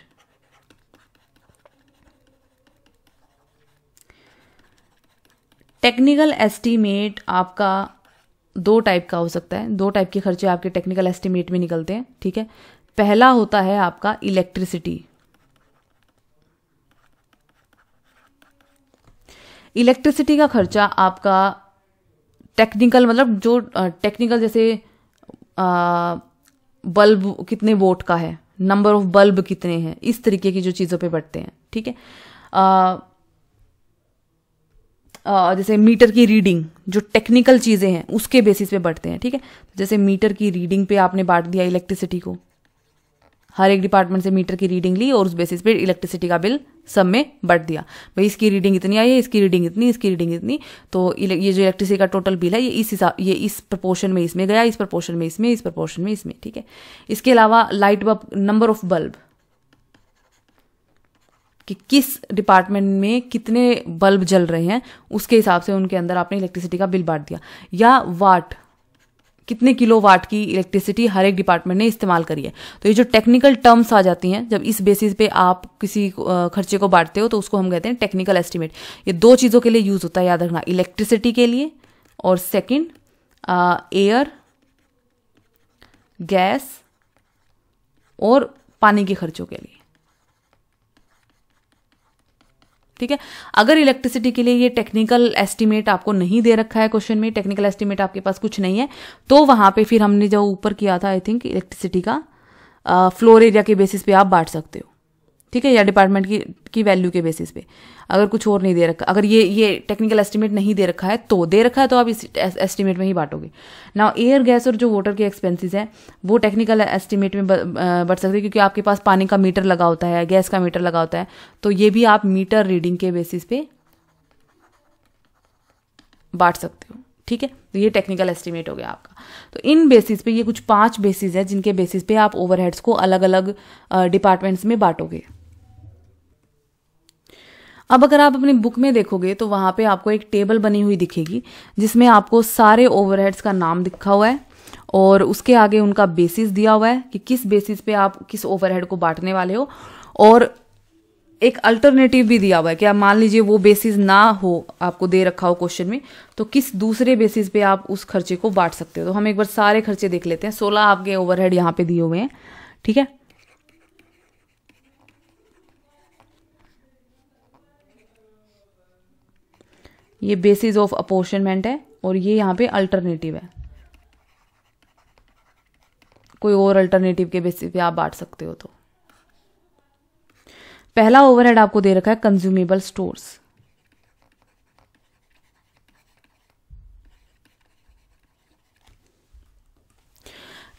टेक्निकल एस्टिमेट आपका दो टाइप का हो सकता है दो टाइप के खर्चे आपके टेक्निकल एस्टिमेट में निकलते हैं ठीक है पहला होता है आपका इलेक्ट्रिसिटी इलेक्ट्रिसिटी का खर्चा आपका टेक्निकल मतलब जो टेक्निकल जैसे बल्ब कितने वोट का है नंबर ऑफ बल्ब कितने हैं इस तरीके की जो चीज़ों पे बढ़ते हैं ठीक है जैसे मीटर की रीडिंग जो टेक्निकल चीज़ें हैं उसके बेसिस पे बढ़ते हैं ठीक है जैसे मीटर की रीडिंग पे आपने बांट दिया इलेक्ट्रिसिटी को हर एक डिपार्टमेंट से मीटर की रीडिंग ली और उस बेसिस पे इलेक्ट्रिसिटी का बिल सब में बट दिया भाई इसकी रीडिंग इतनी आई है इसकी रीडिंग इतनी इसकी रीडिंग इतनी तो ये जो इलेक्ट्रिसिटी का टोटल बिल है ये इस हिसाब ये इस प्रपोर्शन में इसमें गया इस प्रपोर्शन में इसमें इस प्रपोर्शन में इसमें ठीक है इसके अलावा light bulb number of bulb कि किस डिपार्टमेंट में कितने बल्ब जल रहे हैं उसके हिसाब से उनके अंदर आपने इलेक्ट्रिसिटी का बिल बांट दिया या वाट कितने किलो वाट की इलेक्ट्रिसिटी हर एक डिपार्टमेंट ने इस्तेमाल करी है तो ये जो टेक्निकल टर्म्स आ जाती हैं जब इस बेसिस पे आप किसी खर्चे को बांटते हो तो उसको हम कहते हैं टेक्निकल एस्टिमेट ये दो चीज़ों के लिए यूज़ होता है याद रखना इलेक्ट्रिसिटी के लिए और सेकेंड एयर गैस और पानी के खर्चों के लिए ठीक है अगर इलेक्ट्रिसिटी के लिए ये टेक्निकल एस्टिमेट आपको नहीं दे रखा है क्वेश्चन में टेक्निकल एस्टिमेट आपके पास कुछ नहीं है तो वहां पे फिर हमने जो ऊपर किया था आई थिंक इलेक्ट्रिसिटी का फ्लोर एरिया के बेसिस पे आप बांट सकते हो ठीक है या डिपार्टमेंट की की वैल्यू के बेसिस पे अगर कुछ और नहीं दे रखा अगर ये ये टेक्निकल एस्टिमेट नहीं दे रखा है तो दे रखा है तो आप इस एस्टिमेट में ही बांटोगे ना एयर गैस और जो वाटर के एक्सपेंसेस हैं वो टेक्निकल एस्टिमेट में बढ़ सकते हैं क्योंकि आपके पास पानी का मीटर लगा होता है गैस का मीटर लगा होता है तो ये भी आप मीटर रीडिंग के बेसिस पे बांट सकते हो ठीक है तो ये टेक्निकल एस्टिमेट हो गया आपका तो इन बेसिस पे ये कुछ पांच बेसिस है जिनके बेसिस पे आप ओवरहेड्स को अलग अलग डिपार्टमेंट्स में बांटोगे अब अगर आप अपनी बुक में देखोगे तो वहाँ पे आपको एक टेबल बनी हुई दिखेगी जिसमें आपको सारे ओवरहेड्स का नाम दिखा हुआ है और उसके आगे उनका बेसिस दिया हुआ है कि किस बेसिस पे आप किस ओवरहेड को बांटने वाले हो और एक अल्टरनेटिव भी दिया हुआ है कि आप मान लीजिए वो बेसिस ना हो आपको दे रखा हो क्वेश्चन में तो किस दूसरे बेसिस पे आप उस खर्चे को बांट सकते हो तो हम एक बार सारे खर्चे देख लेते हैं सोलह आपके ओवरहेड यहाँ पे दिए हुए हैं ठीक है ये बेसिस ऑफ अपोर्शनमेंट है और ये यहाँ पे अल्टरनेटिव है कोई और अल्टरनेटिव के बेसिस पे आप बांट सकते हो तो पहला ओवरहेड आपको दे रखा है कंज्यूमेबल स्टोर्स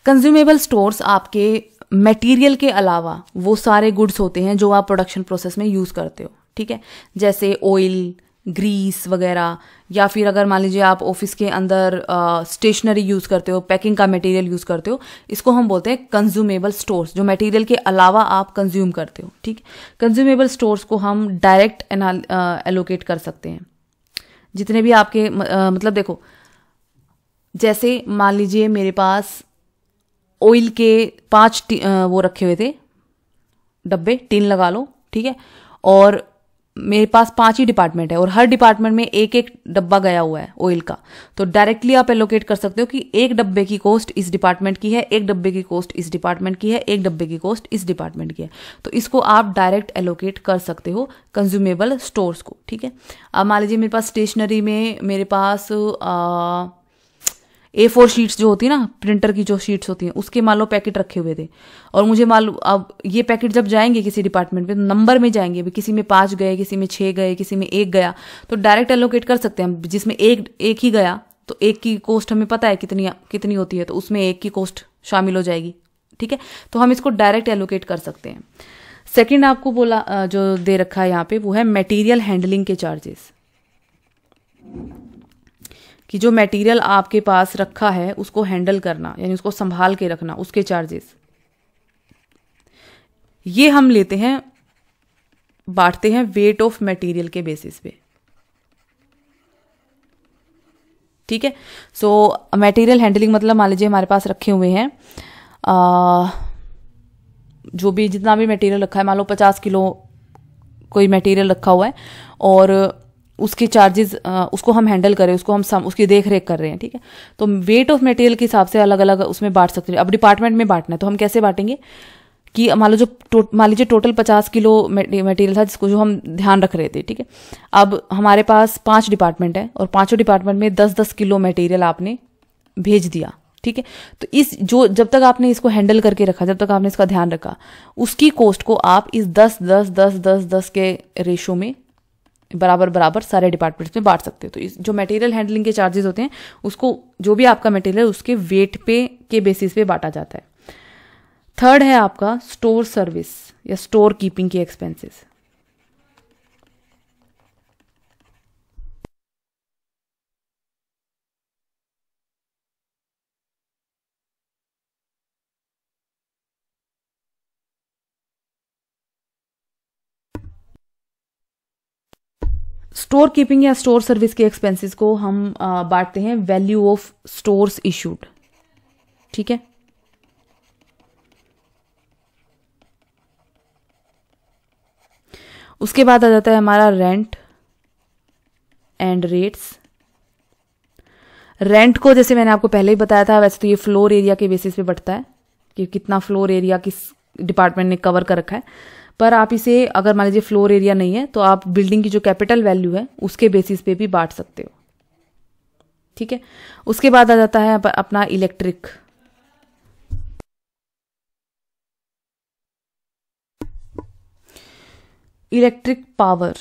कंज्यूमेबल स्टोर्स आपके मटेरियल के अलावा वो सारे गुड्स होते हैं जो आप प्रोडक्शन प्रोसेस में यूज़ करते हो ठीक है जैसे ऑयल ग्रीस वगैरह या फिर अगर मान लीजिए आप ऑफिस के अंदर स्टेशनरी यूज़ करते हो पैकिंग का मटेरियल यूज़ करते हो इसको हम बोलते हैं कंज्यूमेबल स्टोर्स जो मटेरियल के अलावा आप कंज्यूम करते हो ठीक कंज्यूमेबल स्टोर्स को हम डायरेक्ट एलोकेट कर सकते हैं जितने भी आपके आ, मतलब देखो जैसे मान लीजिए मेरे पास ऑयल के पांच वो रखे हुए थे डब्बे टीन लगा लो ठीक है और मेरे पास पांच ही डिपार्टमेंट है और हर डिपार्टमेंट में एक एक डब्बा गया हुआ है ऑयल का तो डायरेक्टली आप एलोकेट कर सकते हो कि एक डब्बे की कॉस्ट इस डिपार्टमेंट की है एक डब्बे की कॉस्ट इस डिपार्टमेंट की है एक डब्बे की कॉस्ट इस डिपार्टमेंट की है तो इसको आप डायरेक्ट एलोकेट कर सकते हो कंज्यूमेबल स्टोर्स को ठीक है अब मान लीजिए मेरे पास स्टेशनरी में मेरे पास आ, ए फोर शीट्स जो होती है ना प्रिंटर की जो शीट्स होती हैं उसके मान लो पैकेट रखे हुए थे और मुझे मालूम अब ये पैकेट जब जाएंगे किसी डिपार्टमेंट में तो नंबर में जाएंगे अभी किसी में पाँच गए किसी में छः गए किसी में एक गया तो डायरेक्ट एलोकेट कर सकते हैं जिसमें एक एक ही गया तो एक की कॉस्ट हमें पता है कितनी कितनी होती है तो उसमें एक की कॉस्ट शामिल हो जाएगी ठीक है तो हम इसको डायरेक्ट एलोकेट कर सकते हैं सेकेंड आपको बोला जो दे रखा है यहाँ पे वो है मेटीरियल हैंडलिंग के चार्जेस कि जो मटेरियल आपके पास रखा है उसको हैंडल करना यानी उसको संभाल के रखना उसके चार्जेस ये हम लेते हैं बांटते हैं वेट ऑफ मटेरियल के बेसिस पे ठीक है सो मटेरियल हैंडलिंग मतलब मान लीजिए हमारे पास रखे हुए हैं आ, जो भी जितना भी मटेरियल रखा है मान लो पचास किलो कोई मटेरियल रखा हुआ है और उसके चार्जेस उसको हम हैंडल करें उसको हम सम उसकी देख रेख कर रहे हैं ठीक है तो वेट ऑफ मटेरियल के हिसाब से अलग अलग उसमें बांट सकते हैं अब डिपार्टमेंट में बांटना है तो हम कैसे बांटेंगे कि मान लो जो मान लीजिए टोटल पचास किलो मटेरियल था जिसको जो हम ध्यान रख रहे थे ठीक है अब हमारे पास पांच डिपार्टमेंट है और पांचों डिपार्टमेंट में दस दस किलो मटेरियल आपने भेज दिया ठीक है तो इस जो जब तक आपने इसको हैंडल करके रखा जब तक आपने इसका ध्यान रखा उसकी कॉस्ट को आप इस दस दस दस दस दस के रेशो में बराबर बराबर सारे डिपार्टमेंट्स में बांट सकते हो तो इस जो मटेरियल हैंडलिंग के चार्जेस होते हैं उसको जो भी आपका मटेरियल उसके वेट पे के बेसिस पे बांटा जाता है थर्ड है आपका स्टोर सर्विस या स्टोर कीपिंग के एक्सपेंसेस स्टोर कीपिंग या स्टोर सर्विस के एक्सपेंसेस को हम बांटते हैं वैल्यू ऑफ स्टोर्स इशूड ठीक है उसके बाद आ जाता है हमारा रेंट एंड रेट्स रेंट को जैसे मैंने आपको पहले ही बताया था वैसे तो ये फ्लोर एरिया के बेसिस पे बढ़ता है कि कितना फ्लोर एरिया किस डिपार्टमेंट ने कवर कर रखा है पर आप इसे अगर मान लीजिए फ्लोर एरिया नहीं है तो आप बिल्डिंग की जो कैपिटल वैल्यू है उसके बेसिस पे भी बांट सकते हो ठीक है उसके बाद आ जाता है अपना इलेक्ट्रिक इलेक्ट्रिक पावर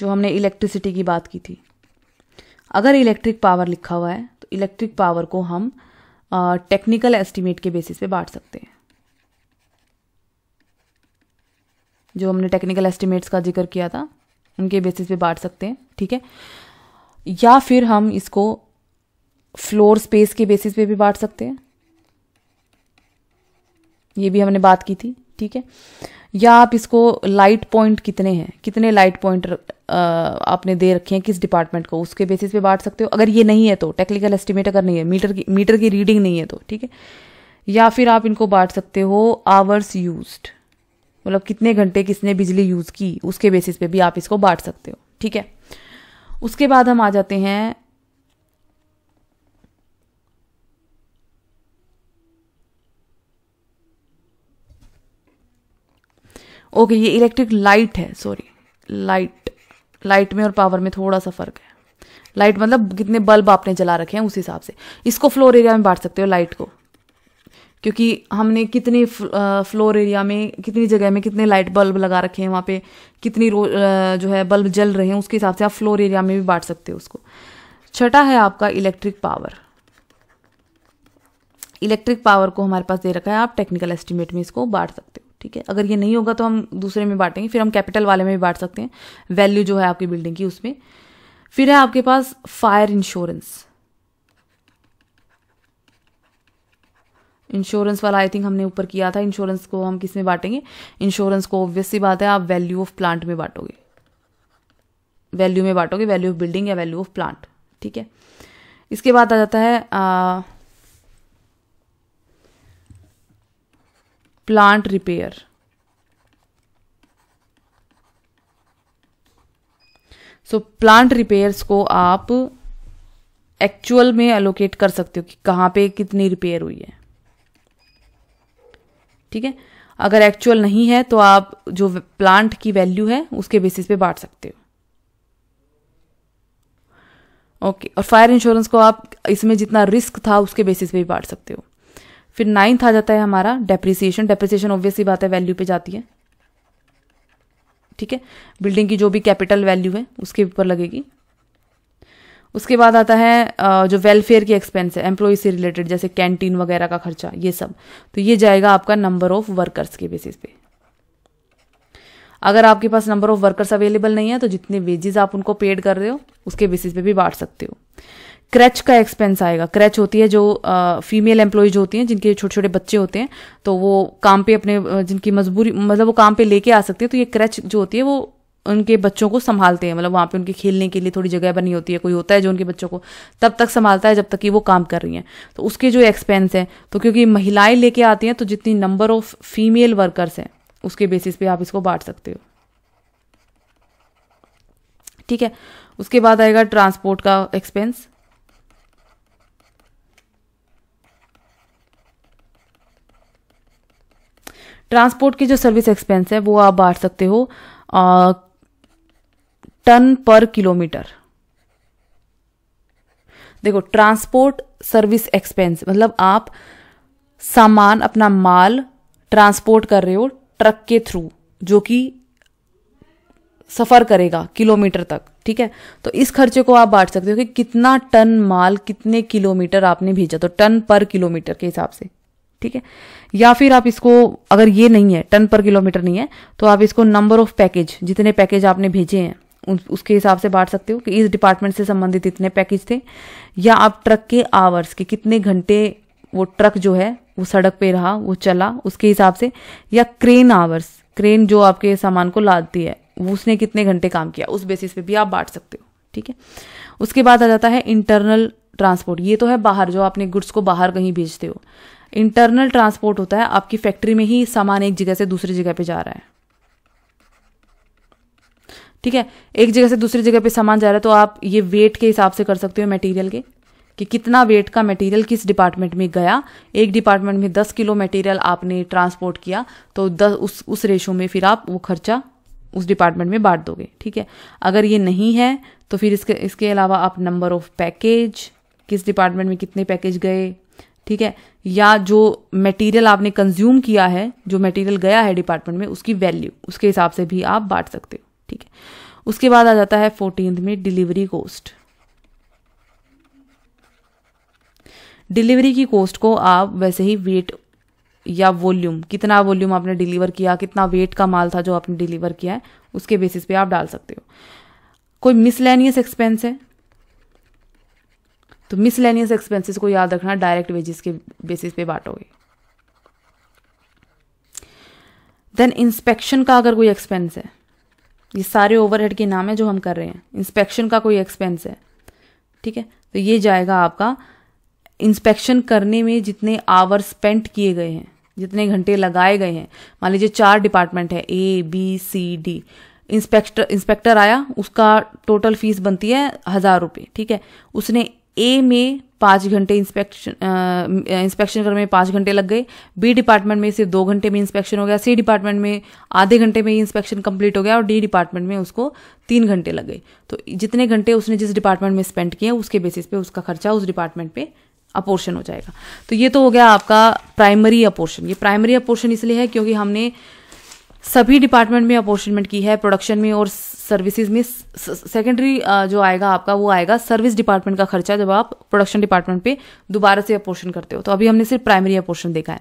जो हमने इलेक्ट्रिसिटी की बात की थी अगर इलेक्ट्रिक पावर लिखा हुआ है तो इलेक्ट्रिक पावर को हम टेक्निकल एस्टिमेट के बेसिस पे बांट सकते हैं जो हमने टेक्निकल एस्टिमेट्स का जिक्र किया था उनके बेसिस पे बांट सकते हैं ठीक है या फिर हम इसको फ्लोर स्पेस के बेसिस पे भी बांट सकते हैं ये भी हमने बात की थी ठीक है या आप इसको लाइट पॉइंट कितने हैं कितने लाइट पॉइंट आपने दे रखे हैं किस डिपार्टमेंट को उसके बेसिस पे बांट सकते हो अगर ये नहीं है तो टेक्निकल एस्टिमेट अगर नहीं है मीटर की मीटर की रीडिंग नहीं है तो ठीक है या फिर आप इनको बांट सकते हो आवर्स यूज्ड मतलब कितने घंटे किसने बिजली यूज़ की उसके बेसिस पे भी आप इसको बांट सकते हो ठीक है उसके बाद हम आ जाते हैं ओके ये इलेक्ट्रिक लाइट है सॉरी लाइट लाइट में और पावर में थोड़ा सा फर्क है लाइट मतलब कितने बल्ब आपने जला रखे हैं उस हिसाब से इसको फ्लोर एरिया में बांट सकते हो लाइट को क्योंकि हमने कितने फ्लोर एरिया में कितनी जगह में कितने लाइट बल्ब लगा रखे हैं वहाँ पे कितनी रो जो है बल्ब जल रहे हैं उसके हिसाब से आप फ्लोर एरिया में भी बांट सकते हो उसको छठा है आपका इलेक्ट्रिक पावर इलेक्ट्रिक पावर को हमारे पास दे रखा है आप टेक्निकल एस्टिमेट में इसको बांट सकते हो ठीक है अगर ये नहीं होगा तो हम दूसरे में बांटेंगे फिर हम कैपिटल वाले में भी बांट सकते हैं वैल्यू जो है आपकी बिल्डिंग की उसमें फिर है आपके पास फायर इंश्योरेंस इंश्योरेंस वाला आई थिंक हमने ऊपर किया था इंश्योरेंस को हम किस में बांटेंगे इंश्योरेंस को ऑब्वियसली बात है आप वैल्यू ऑफ प्लांट में बांटोगे वैल्यू में बांटोगे वैल्यू ऑफ बिल्डिंग या वैल्यू ऑफ प्लांट ठीक है इसके बाद आ जाता है plant repair so plant repairs को आप एक्चुअल में एलोकेट कर सकते हो कि कहाँ पे कितनी रिपेयर हुई है ठीक है अगर एक्चुअल नहीं है तो आप जो प्लांट की वैल्यू है उसके बेसिस पे बांट सकते हो ओके okay. और फायर इंश्योरेंस को आप इसमें जितना रिस्क था उसके बेसिस पे भी बांट सकते हो फिर नाइन्थ आ जाता है हमारा डेप्रिसिएशन डेप्रिसिएशन ऑब्वियसली बात है वैल्यू पे जाती है ठीक है बिल्डिंग की जो भी कैपिटल वैल्यू है उसके ऊपर लगेगी उसके बाद आता है जो वेलफेयर के एक्सपेंस है एम्प्लॉय से रिलेटेड जैसे कैंटीन वगैरह का खर्चा ये सब तो ये जाएगा आपका नंबर ऑफ वर्कर्स के बेसिस पे अगर आपके पास नंबर ऑफ वर्कर्स अवेलेबल नहीं है तो जितने वेजेस आप उनको पेड कर रहे हो उसके बेसिस पे भी बांट सकते हो क्रैच का एक्सपेंस आएगा क्रैच होती है जो फीमेल एम्प्लॉयज होती हैं जिनके छोटे छोटे बच्चे होते हैं तो वो काम पे अपने जिनकी मजबूरी मतलब वो काम पे लेके आ सकते हैं तो ये क्रैच जो होती है वो उनके बच्चों को संभालते हैं मतलब वहाँ पे उनके खेलने के लिए थोड़ी जगह बनी होती है कोई होता है जो उनके बच्चों को तब तक संभालता है जब तक कि वो काम कर रही हैं तो उसके जो एक्सपेंस हैं तो क्योंकि महिलाएं लेके आती हैं तो जितनी नंबर ऑफ फीमेल वर्कर्स हैं उसके बेसिस पे आप इसको बांट सकते हो ठीक है उसके बाद आएगा ट्रांसपोर्ट का एक्सपेंस ट्रांसपोर्ट की जो सर्विस एक्सपेंस है वो आप बांट सकते हो टन पर किलोमीटर देखो ट्रांसपोर्ट सर्विस एक्सपेंस मतलब आप सामान अपना माल ट्रांसपोर्ट कर रहे हो ट्रक के थ्रू जो कि सफर करेगा किलोमीटर तक ठीक है तो इस खर्चे को आप बांट सकते हो कि कितना टन माल कितने किलोमीटर आपने भेजा तो टन पर किलोमीटर के हिसाब से ठीक है या फिर आप इसको अगर ये नहीं है टन पर किलोमीटर नहीं है तो आप इसको नंबर ऑफ पैकेज जितने पैकेज आपने भेजे हैं उसके हिसाब से बांट सकते हो कि इस डिपार्टमेंट से संबंधित इतने पैकेज थे या आप ट्रक के आवर्स के कितने घंटे वो ट्रक जो है वो सड़क पे रहा वो चला उसके हिसाब से या क्रेन आवर्स क्रेन जो आपके सामान को लादती है उसने कितने घंटे काम किया उस बेसिस पे भी आप बांट सकते हो ठीक है उसके बाद आ जाता है इंटरनल ट्रांसपोर्ट ये तो है बाहर जो आपने गुड्स को बाहर कहीं भेजते हो इंटरनल ट्रांसपोर्ट होता है आपकी फैक्ट्री में ही सामान एक जगह से दूसरी जगह पे जा रहा है ठीक है एक जगह से दूसरी जगह पे सामान जा रहा है तो आप ये वेट के हिसाब से कर सकते हो मटेरियल के कि कितना वेट का मटेरियल किस डिपार्टमेंट में गया एक डिपार्टमेंट में दस किलो मटेरियल आपने ट्रांसपोर्ट किया तो दस उस उस रेशो में फिर आप वो खर्चा उस डिपार्टमेंट में बांट दोगे ठीक है अगर ये नहीं है तो फिर इसके इसके अलावा आप नंबर ऑफ पैकेज किस डिपार्टमेंट में कितने पैकेज गए ठीक है या जो मटेरियल आपने कंज्यूम किया है जो मटेरियल गया है डिपार्टमेंट में उसकी वैल्यू उसके हिसाब से भी आप बांट सकते हो ठीक है उसके बाद आ जाता है फोर्टीन में डिलीवरी कोस्ट डिलीवरी की कोस्ट को आप वैसे ही वेट या वॉल्यूम कितना वॉल्यूम आपने डिलीवर किया कितना वेट का माल था जो आपने डिलीवर किया है उसके बेसिस पे आप डाल सकते हो कोई मिसलेनियस एक्सपेंस है तो मिसलेनियस एक्सपेंसेस को याद रखना डायरेक्ट वेजेस के बेसिस पे बांटोगे देन इंस्पेक्शन का अगर कोई एक्सपेंस है ये सारे ओवरहेड के नाम है जो हम कर रहे हैं इंस्पेक्शन का कोई एक्सपेंस है ठीक है तो ये जाएगा आपका इंस्पेक्शन करने में जितने आवर स्पेंट किए गए हैं जितने घंटे लगाए गए हैं मान लीजिए चार डिपार्टमेंट है A B C D inspector inspector आया उसका टोटल फीस बनती है हज़ार रुपये ठीक है उसने ए में पाँच घंटे इंस्पेक्शन इंस्पेक्शन करने में पाँच घंटे लग गए बी डिपार्टमेंट में सिर्फ दो घंटे में इंस्पेक्शन हो गया सी डिपार्टमेंट में आधे घंटे में ही इंस्पेक्शन कंप्लीट हो गया और डी डिपार्टमेंट में उसको तीन घंटे लग गए तो जितने घंटे उसने जिस डिपार्टमेंट में स्पेंड किए उसके बेसिस पे उसका खर्चा उस डिपार्टमेंट पे अपोर्शन हो जाएगा तो ये तो हो गया आपका प्राइमरी अपोर्शन ये प्राइमरी अपोर्शन इसलिए है क्योंकि हमने सभी डिपार्टमेंट में अपॉर्चुनमेंट की है प्रोडक्शन में और सर्विसेज में सेकेंडरी जो आएगा आपका वो आएगा सर्विस डिपार्टमेंट का खर्चा जब आप प्रोडक्शन डिपार्टमेंट पे दोबारा से अपोर्शन करते हो तो अभी हमने सिर्फ प्राइमरी अपोर्शन देखा है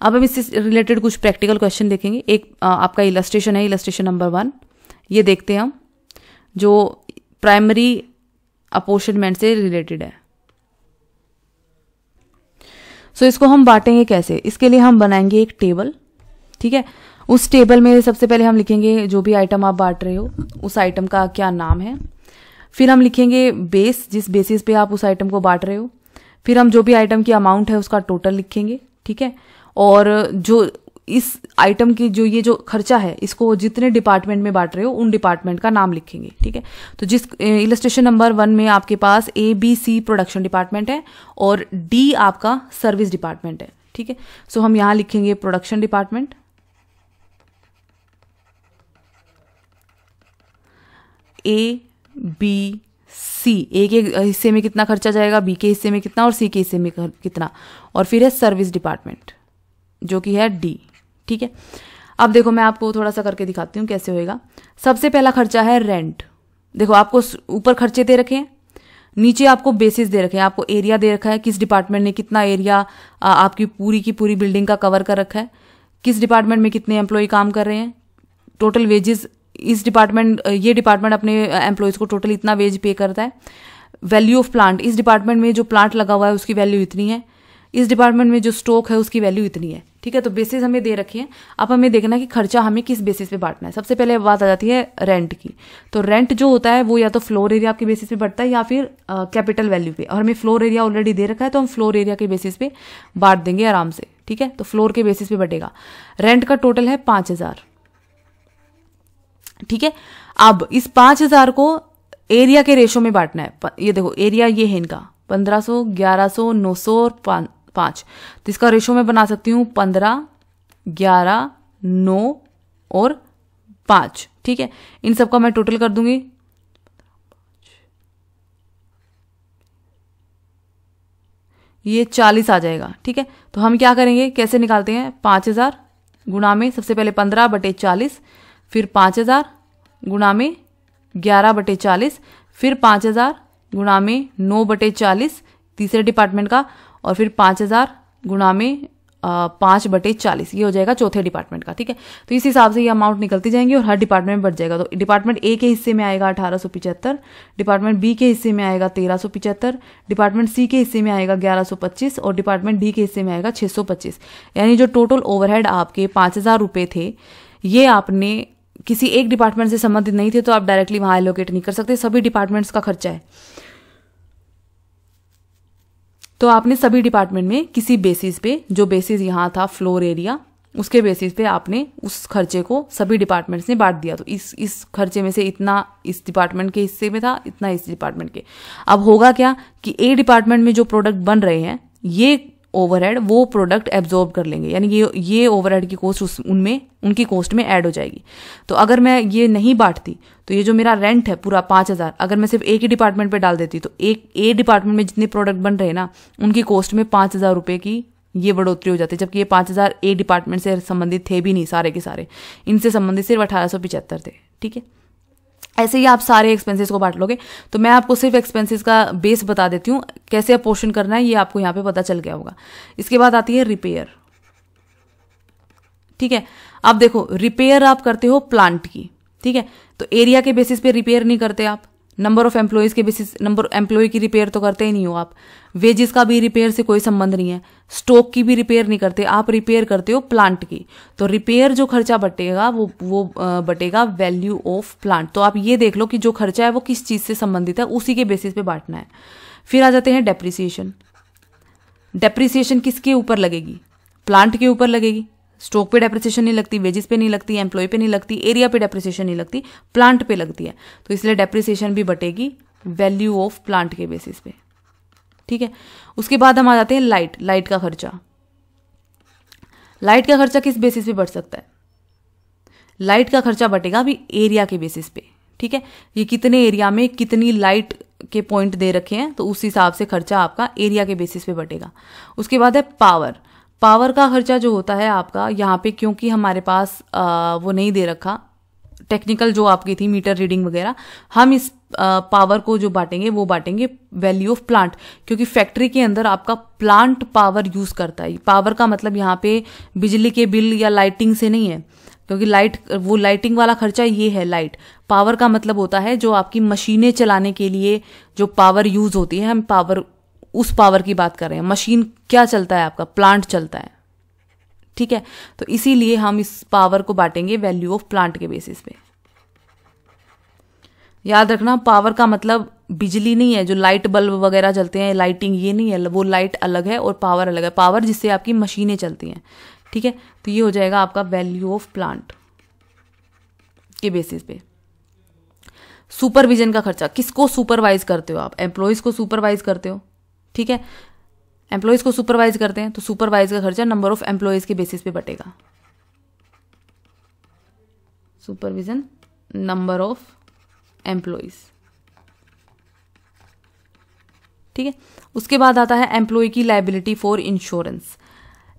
अब हम इससे रिलेटेड कुछ प्रैक्टिकल क्वेश्चन देखेंगे एक आपका इलस्ट्रेशन है इलस्ट्रेशन नंबर वन ये देखते हैं हम जो प्राइमरी अपोर्शनमेंट से रिलेटेड है सो so, इसको हम बांटेंगे कैसे इसके लिए हम बनाएंगे एक टेबल ठीक है उस टेबल में सबसे पहले हम लिखेंगे जो भी आइटम आप बांट रहे हो उस आइटम का क्या नाम है फिर हम लिखेंगे बेस जिस बेसिस पे आप उस आइटम को बांट रहे हो फिर हम जो भी आइटम की अमाउंट है उसका टोटल लिखेंगे ठीक है और जो इस आइटम की जो ये जो खर्चा है इसको जितने डिपार्टमेंट में बांट रहे हो उन डिपार्टमेंट का नाम लिखेंगे ठीक है तो जिस इलस्ट्रेशन नंबर वन में आपके पास A B C production department है और डी आपका सर्विस डिपार्टमेंट है ठीक है सो हम यहाँ लिखेंगे production department A B C A के हिस्से में कितना खर्चा जाएगा बी के हिस्से में कितना और सी के हिस्से में कितना और फिर है सर्विस डिपार्टमेंट जो कि है डी ठीक है अब देखो मैं आपको थोड़ा सा करके दिखाती हूँ कैसे होएगा सबसे पहला खर्चा है रेंट देखो आपको ऊपर खर्चे दे रखे हैं नीचे आपको बेसिस दे रखे हैं आपको एरिया दे रखा है किस डिपार्टमेंट ने कितना एरिया आपकी पूरी की पूरी बिल्डिंग का कवर कर रखा है किस डिपार्टमेंट में कितने एम्प्लॉय काम कर रहे हैं टोटल वेजेस इस डिपार्टमेंट ये डिपार्टमेंट अपने एम्प्लॉयज़ uh, को टोटल इतना वेज पे करता है वैल्यू ऑफ प्लांट इस डिपार्टमेंट में जो प्लांट लगा हुआ है उसकी वैल्यू इतनी है इस डिपार्टमेंट में जो स्टॉक है उसकी वैल्यू इतनी है ठीक है तो बेसिस हमें दे रखी है अब हमें देखना कि खर्चा हमें किस बेसिस पे बांटना है सबसे पहले बात आ जाती है रेंट की तो रेंट जो होता है वो या तो फ्लोर एरिया आपके बेसिस पे बढ़ता है या फिर कैपिटल uh, वैल्यू पे और हमें फ्लोर एरिया ऑलरेडी दे रखा है तो हम फ्लोर एरिया के बेसिस पे बांट देंगे आराम से ठीक है तो फ्लोर के बेसिस पे बढ़ेगा रेंट का टोटल है पाँच हज़ार ठीक है अब इस पांच हजार को एरिया के रेशो में बांटना है ये देखो एरिया ये है इनका पंद्रह सो ग्यारह सो नौ सौ और पांच तो इसका रेशो में बना सकती हूं पंद्रह ग्यारह नौ और पांच ठीक है इन सबका मैं टोटल कर दूंगी ये चालीस आ जाएगा ठीक है तो हम क्या करेंगे कैसे निकालते हैं पांच हज़ार गुणा में सबसे पहले पंद्रह बटे चालीस फिर पाँच हज़ार गुणा में ग्यारह बटे चालीस फिर पाँच हज़ार गुणा में नौ बटे चालीस तीसरे डिपार्टमेंट का और फिर पाँच हज़ार गुणा में पाँच बटे चालीस ये हो जाएगा चौथे डिपार्टमेंट का ठीक है तो इस हिसाब से ये अमाउंट निकलती जाएंगी और हर डिपार्टमेंट बढ़ जाएगा तो डिपार्टमेंट ए के हिस्से में आएगा अठारह सौ पिचहत्तर डिपार्टमेंट बी के हिस्से में आएगा तेरह सौ पिचहत्तर डिपार्टमेंट सी के हिस्से में आएगा ग्यारह सौ पच्चीस और डिपार्टमेंट डी के हिस्से में आएगा छः सौ पच्चीस यानी जो टोटल ओवरहेड आपके पाँच हज़ार रुपये थे ये आपने किसी एक डिपार्टमेंट से संबंधित नहीं थे तो आप डायरेक्टली वहाँ एलोकेट नहीं कर सकते सभी डिपार्टमेंट्स का खर्चा है तो आपने सभी डिपार्टमेंट में किसी बेसिस पे जो बेसिस यहाँ था फ्लोर एरिया उसके बेसिस पे आपने उस खर्चे को सभी डिपार्टमेंट्स ने बांट दिया तो इस इस खर्चे में से इतना इस डिपार्टमेंट के हिस्से में था इतना इस डिपार्टमेंट के अब होगा क्या कि ए डिपार्टमेंट में जो प्रोडक्ट बन रहे हैं ये ओवरहेड वो प्रोडक्ट एब्जॉर्ब कर लेंगे यानी ये ये ओवरहेड की कॉस्ट उस उनमें उनकी कॉस्ट में ऐड हो जाएगी तो अगर मैं ये नहीं बांटती तो ये जो मेरा रेंट है पूरा पाँच हज़ार अगर मैं सिर्फ एक ही डिपार्टमेंट पे डाल देती तो एक ए डिपार्टमेंट में जितने प्रोडक्ट बन रहे ना उनकी कॉस्ट में पाँच हज़ार रुपये की ये बढ़ोतरी हो जाती है जबकि ये पाँच हज़ार ए डिपार्टमेंट से संबंधित थे भी नहीं सारे के सारे इनसे संबंधित सिर्फ अठारह सौ पिचहत्तर थे ठीक है ऐसे ही आप सारे एक्सपेंसेस को बांट लोगे तो मैं आपको सिर्फ एक्सपेंसेस का बेस बता देती हूँ कैसे आप पोर्शन करना है ये आपको यहाँ पे पता चल गया होगा इसके बाद आती है रिपेयर ठीक है अब देखो रिपेयर आप करते हो प्लांट की ठीक है तो एरिया के बेसिस पे रिपेयर नहीं करते आप नंबर ऑफ एम्प्लॉयज़ के बेसिस नंबर एम्प्लॉय की रिपेयर तो करते ही नहीं हो आप वेजेस का भी रिपेयर से कोई संबंध नहीं है स्टॉक की भी रिपेयर नहीं करते आप रिपेयर करते हो प्लांट की तो रिपेयर जो खर्चा बटेगा वो वो बटेगा वैल्यू ऑफ प्लांट तो आप ये देख लो कि जो खर्चा है वो किस चीज़ से संबंधित है उसी के बेसिस पे बांटना है फिर आ जाते हैं डेप्रिसिएशन डेप्रिसिएशन किसके ऊपर लगेगी प्लांट के ऊपर लगेगी स्टॉक पे डेप्रिसिएशन नहीं लगती वेजेस पे नहीं लगती एम्प्लॉय पे नहीं लगती एरिया पे डेप्रिसिएशन नहीं लगती प्लांट पे लगती है तो इसलिए डेप्रिसिएशन भी बटेगी वैल्यू ऑफ प्लांट के बेसिस पे ठीक है उसके बाद हम आ जाते हैं लाइट लाइट का खर्चा लाइट का खर्चा किस बेसिस पे बढ़ सकता है लाइट का खर्चा बटेगा अभी एरिया के बेसिस पे ठीक है ये कितने एरिया में कितनी लाइट के पॉइंट दे रखे हैं तो उस हिसाब से खर्चा आपका एरिया के बेसिस पे बटेगा उसके बाद है पावर पावर का खर्चा जो होता है आपका यहाँ पे क्योंकि हमारे पास आ, वो नहीं दे रखा टेक्निकल जो आपकी थी मीटर रीडिंग वगैरह हम इस पावर को जो बांटेंगे वो बांटेंगे वैल्यू ऑफ प्लांट क्योंकि फैक्ट्री के अंदर आपका प्लांट पावर यूज करता है पावर का मतलब यहाँ पे बिजली के बिल या लाइटिंग से नहीं है क्योंकि लाइट वो लाइटिंग वाला खर्चा ये है लाइट पावर का मतलब होता है जो आपकी मशीनें चलाने के लिए जो पावर यूज होती है हम पावर उस पावर की बात कर रहे हैं मशीन क्या चलता है आपका प्लांट चलता है ठीक है तो इसीलिए हम इस पावर को बांटेंगे वैल्यू ऑफ प्लांट के बेसिस पे याद रखना पावर का मतलब बिजली नहीं है जो लाइट बल्ब वगैरह चलते हैं लाइटिंग ये नहीं है वो लाइट अलग है और पावर अलग है पावर जिससे आपकी मशीनें चलती हैं ठीक है तो ये हो जाएगा आपका वैल्यू ऑफ प्लांट के बेसिस पे सुपरविजन का खर्चा किसको सुपरवाइज करते हो आप एम्प्लॉयज़ को सुपरवाइज करते हो ठीक है एम्प्लॉयज़ को सुपरवाइज करते हैं तो सुपरवाइज का खर्चा नंबर ऑफ एम्प्लॉयज़ के बेसिस पे बटेगा सुपरविजन नंबर ऑफ एम्प्लॉयज़ ठीक है उसके बाद आता है एम्प्लॉय की liability for insurance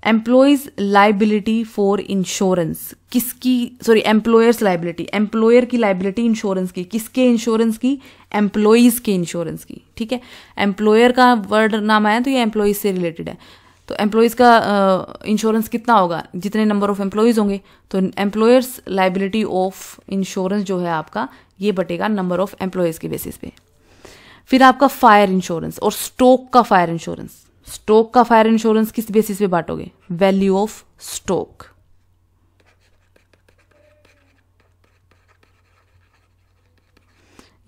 employees liability for insurance किसकी सॉरी एम्प्लॉयर्स लाइबिलिटी एम्प्लॉयर की लाइबिलिटी इंश्योरेंस की किसके इंश्योरेंस की एम्प्लॉयज के इंश्योरेंस की ठीक है एम्प्लॉयर का वर्ड नाम आया तो ये एम्प्लॉयज से रिलेटेड है तो एम्प्लॉयज़ का इंश्योरेंस uh, कितना होगा जितने नंबर ऑफ एम्प्लॉयज़ होंगे तो एम्प्लॉयर्स लाइबिलिटी ऑफ इंश्योरेंस जो है आपका ये बटेगा नंबर ऑफ एम्प्लॉयज़ के बेसिस पे फिर आपका फायर इंश्योरेंस और स्टोक का फायर इंश्योरेंस स्टोक का फायर इंश्योरेंस किस बेसिस पे बांटोगे वैल्यू ऑफ स्टोक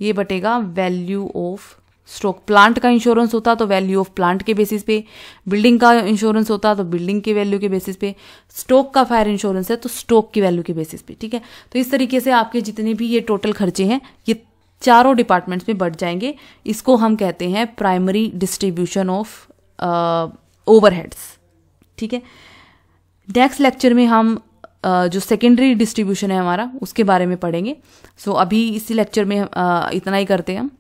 ये बटेगा वैल्यू ऑफ स्टॉक प्लांट का इंश्योरेंस होता तो वैल्यू ऑफ प्लांट के बेसिस पे बिल्डिंग का इंश्योरेंस होता तो बिल्डिंग के वैल्यू के बेसिस पे स्टॉक का फायर इंश्योरेंस है तो स्टॉक की वैल्यू के बेसिस पे ठीक है तो इस तरीके से आपके जितने भी ये टोटल खर्चे हैं ये चारों डिपार्टमेंट्स में बढ़ जाएंगे इसको हम कहते हैं primary distribution of overheads uh, ठीक है नेक्स्ट लेक्चर में हम uh, जो सेकेंडरी डिस्ट्रीब्यूशन है हमारा उसके बारे में पढ़ेंगे सो so, अभी इसी लेक्चर में uh, इतना ही करते हैं हम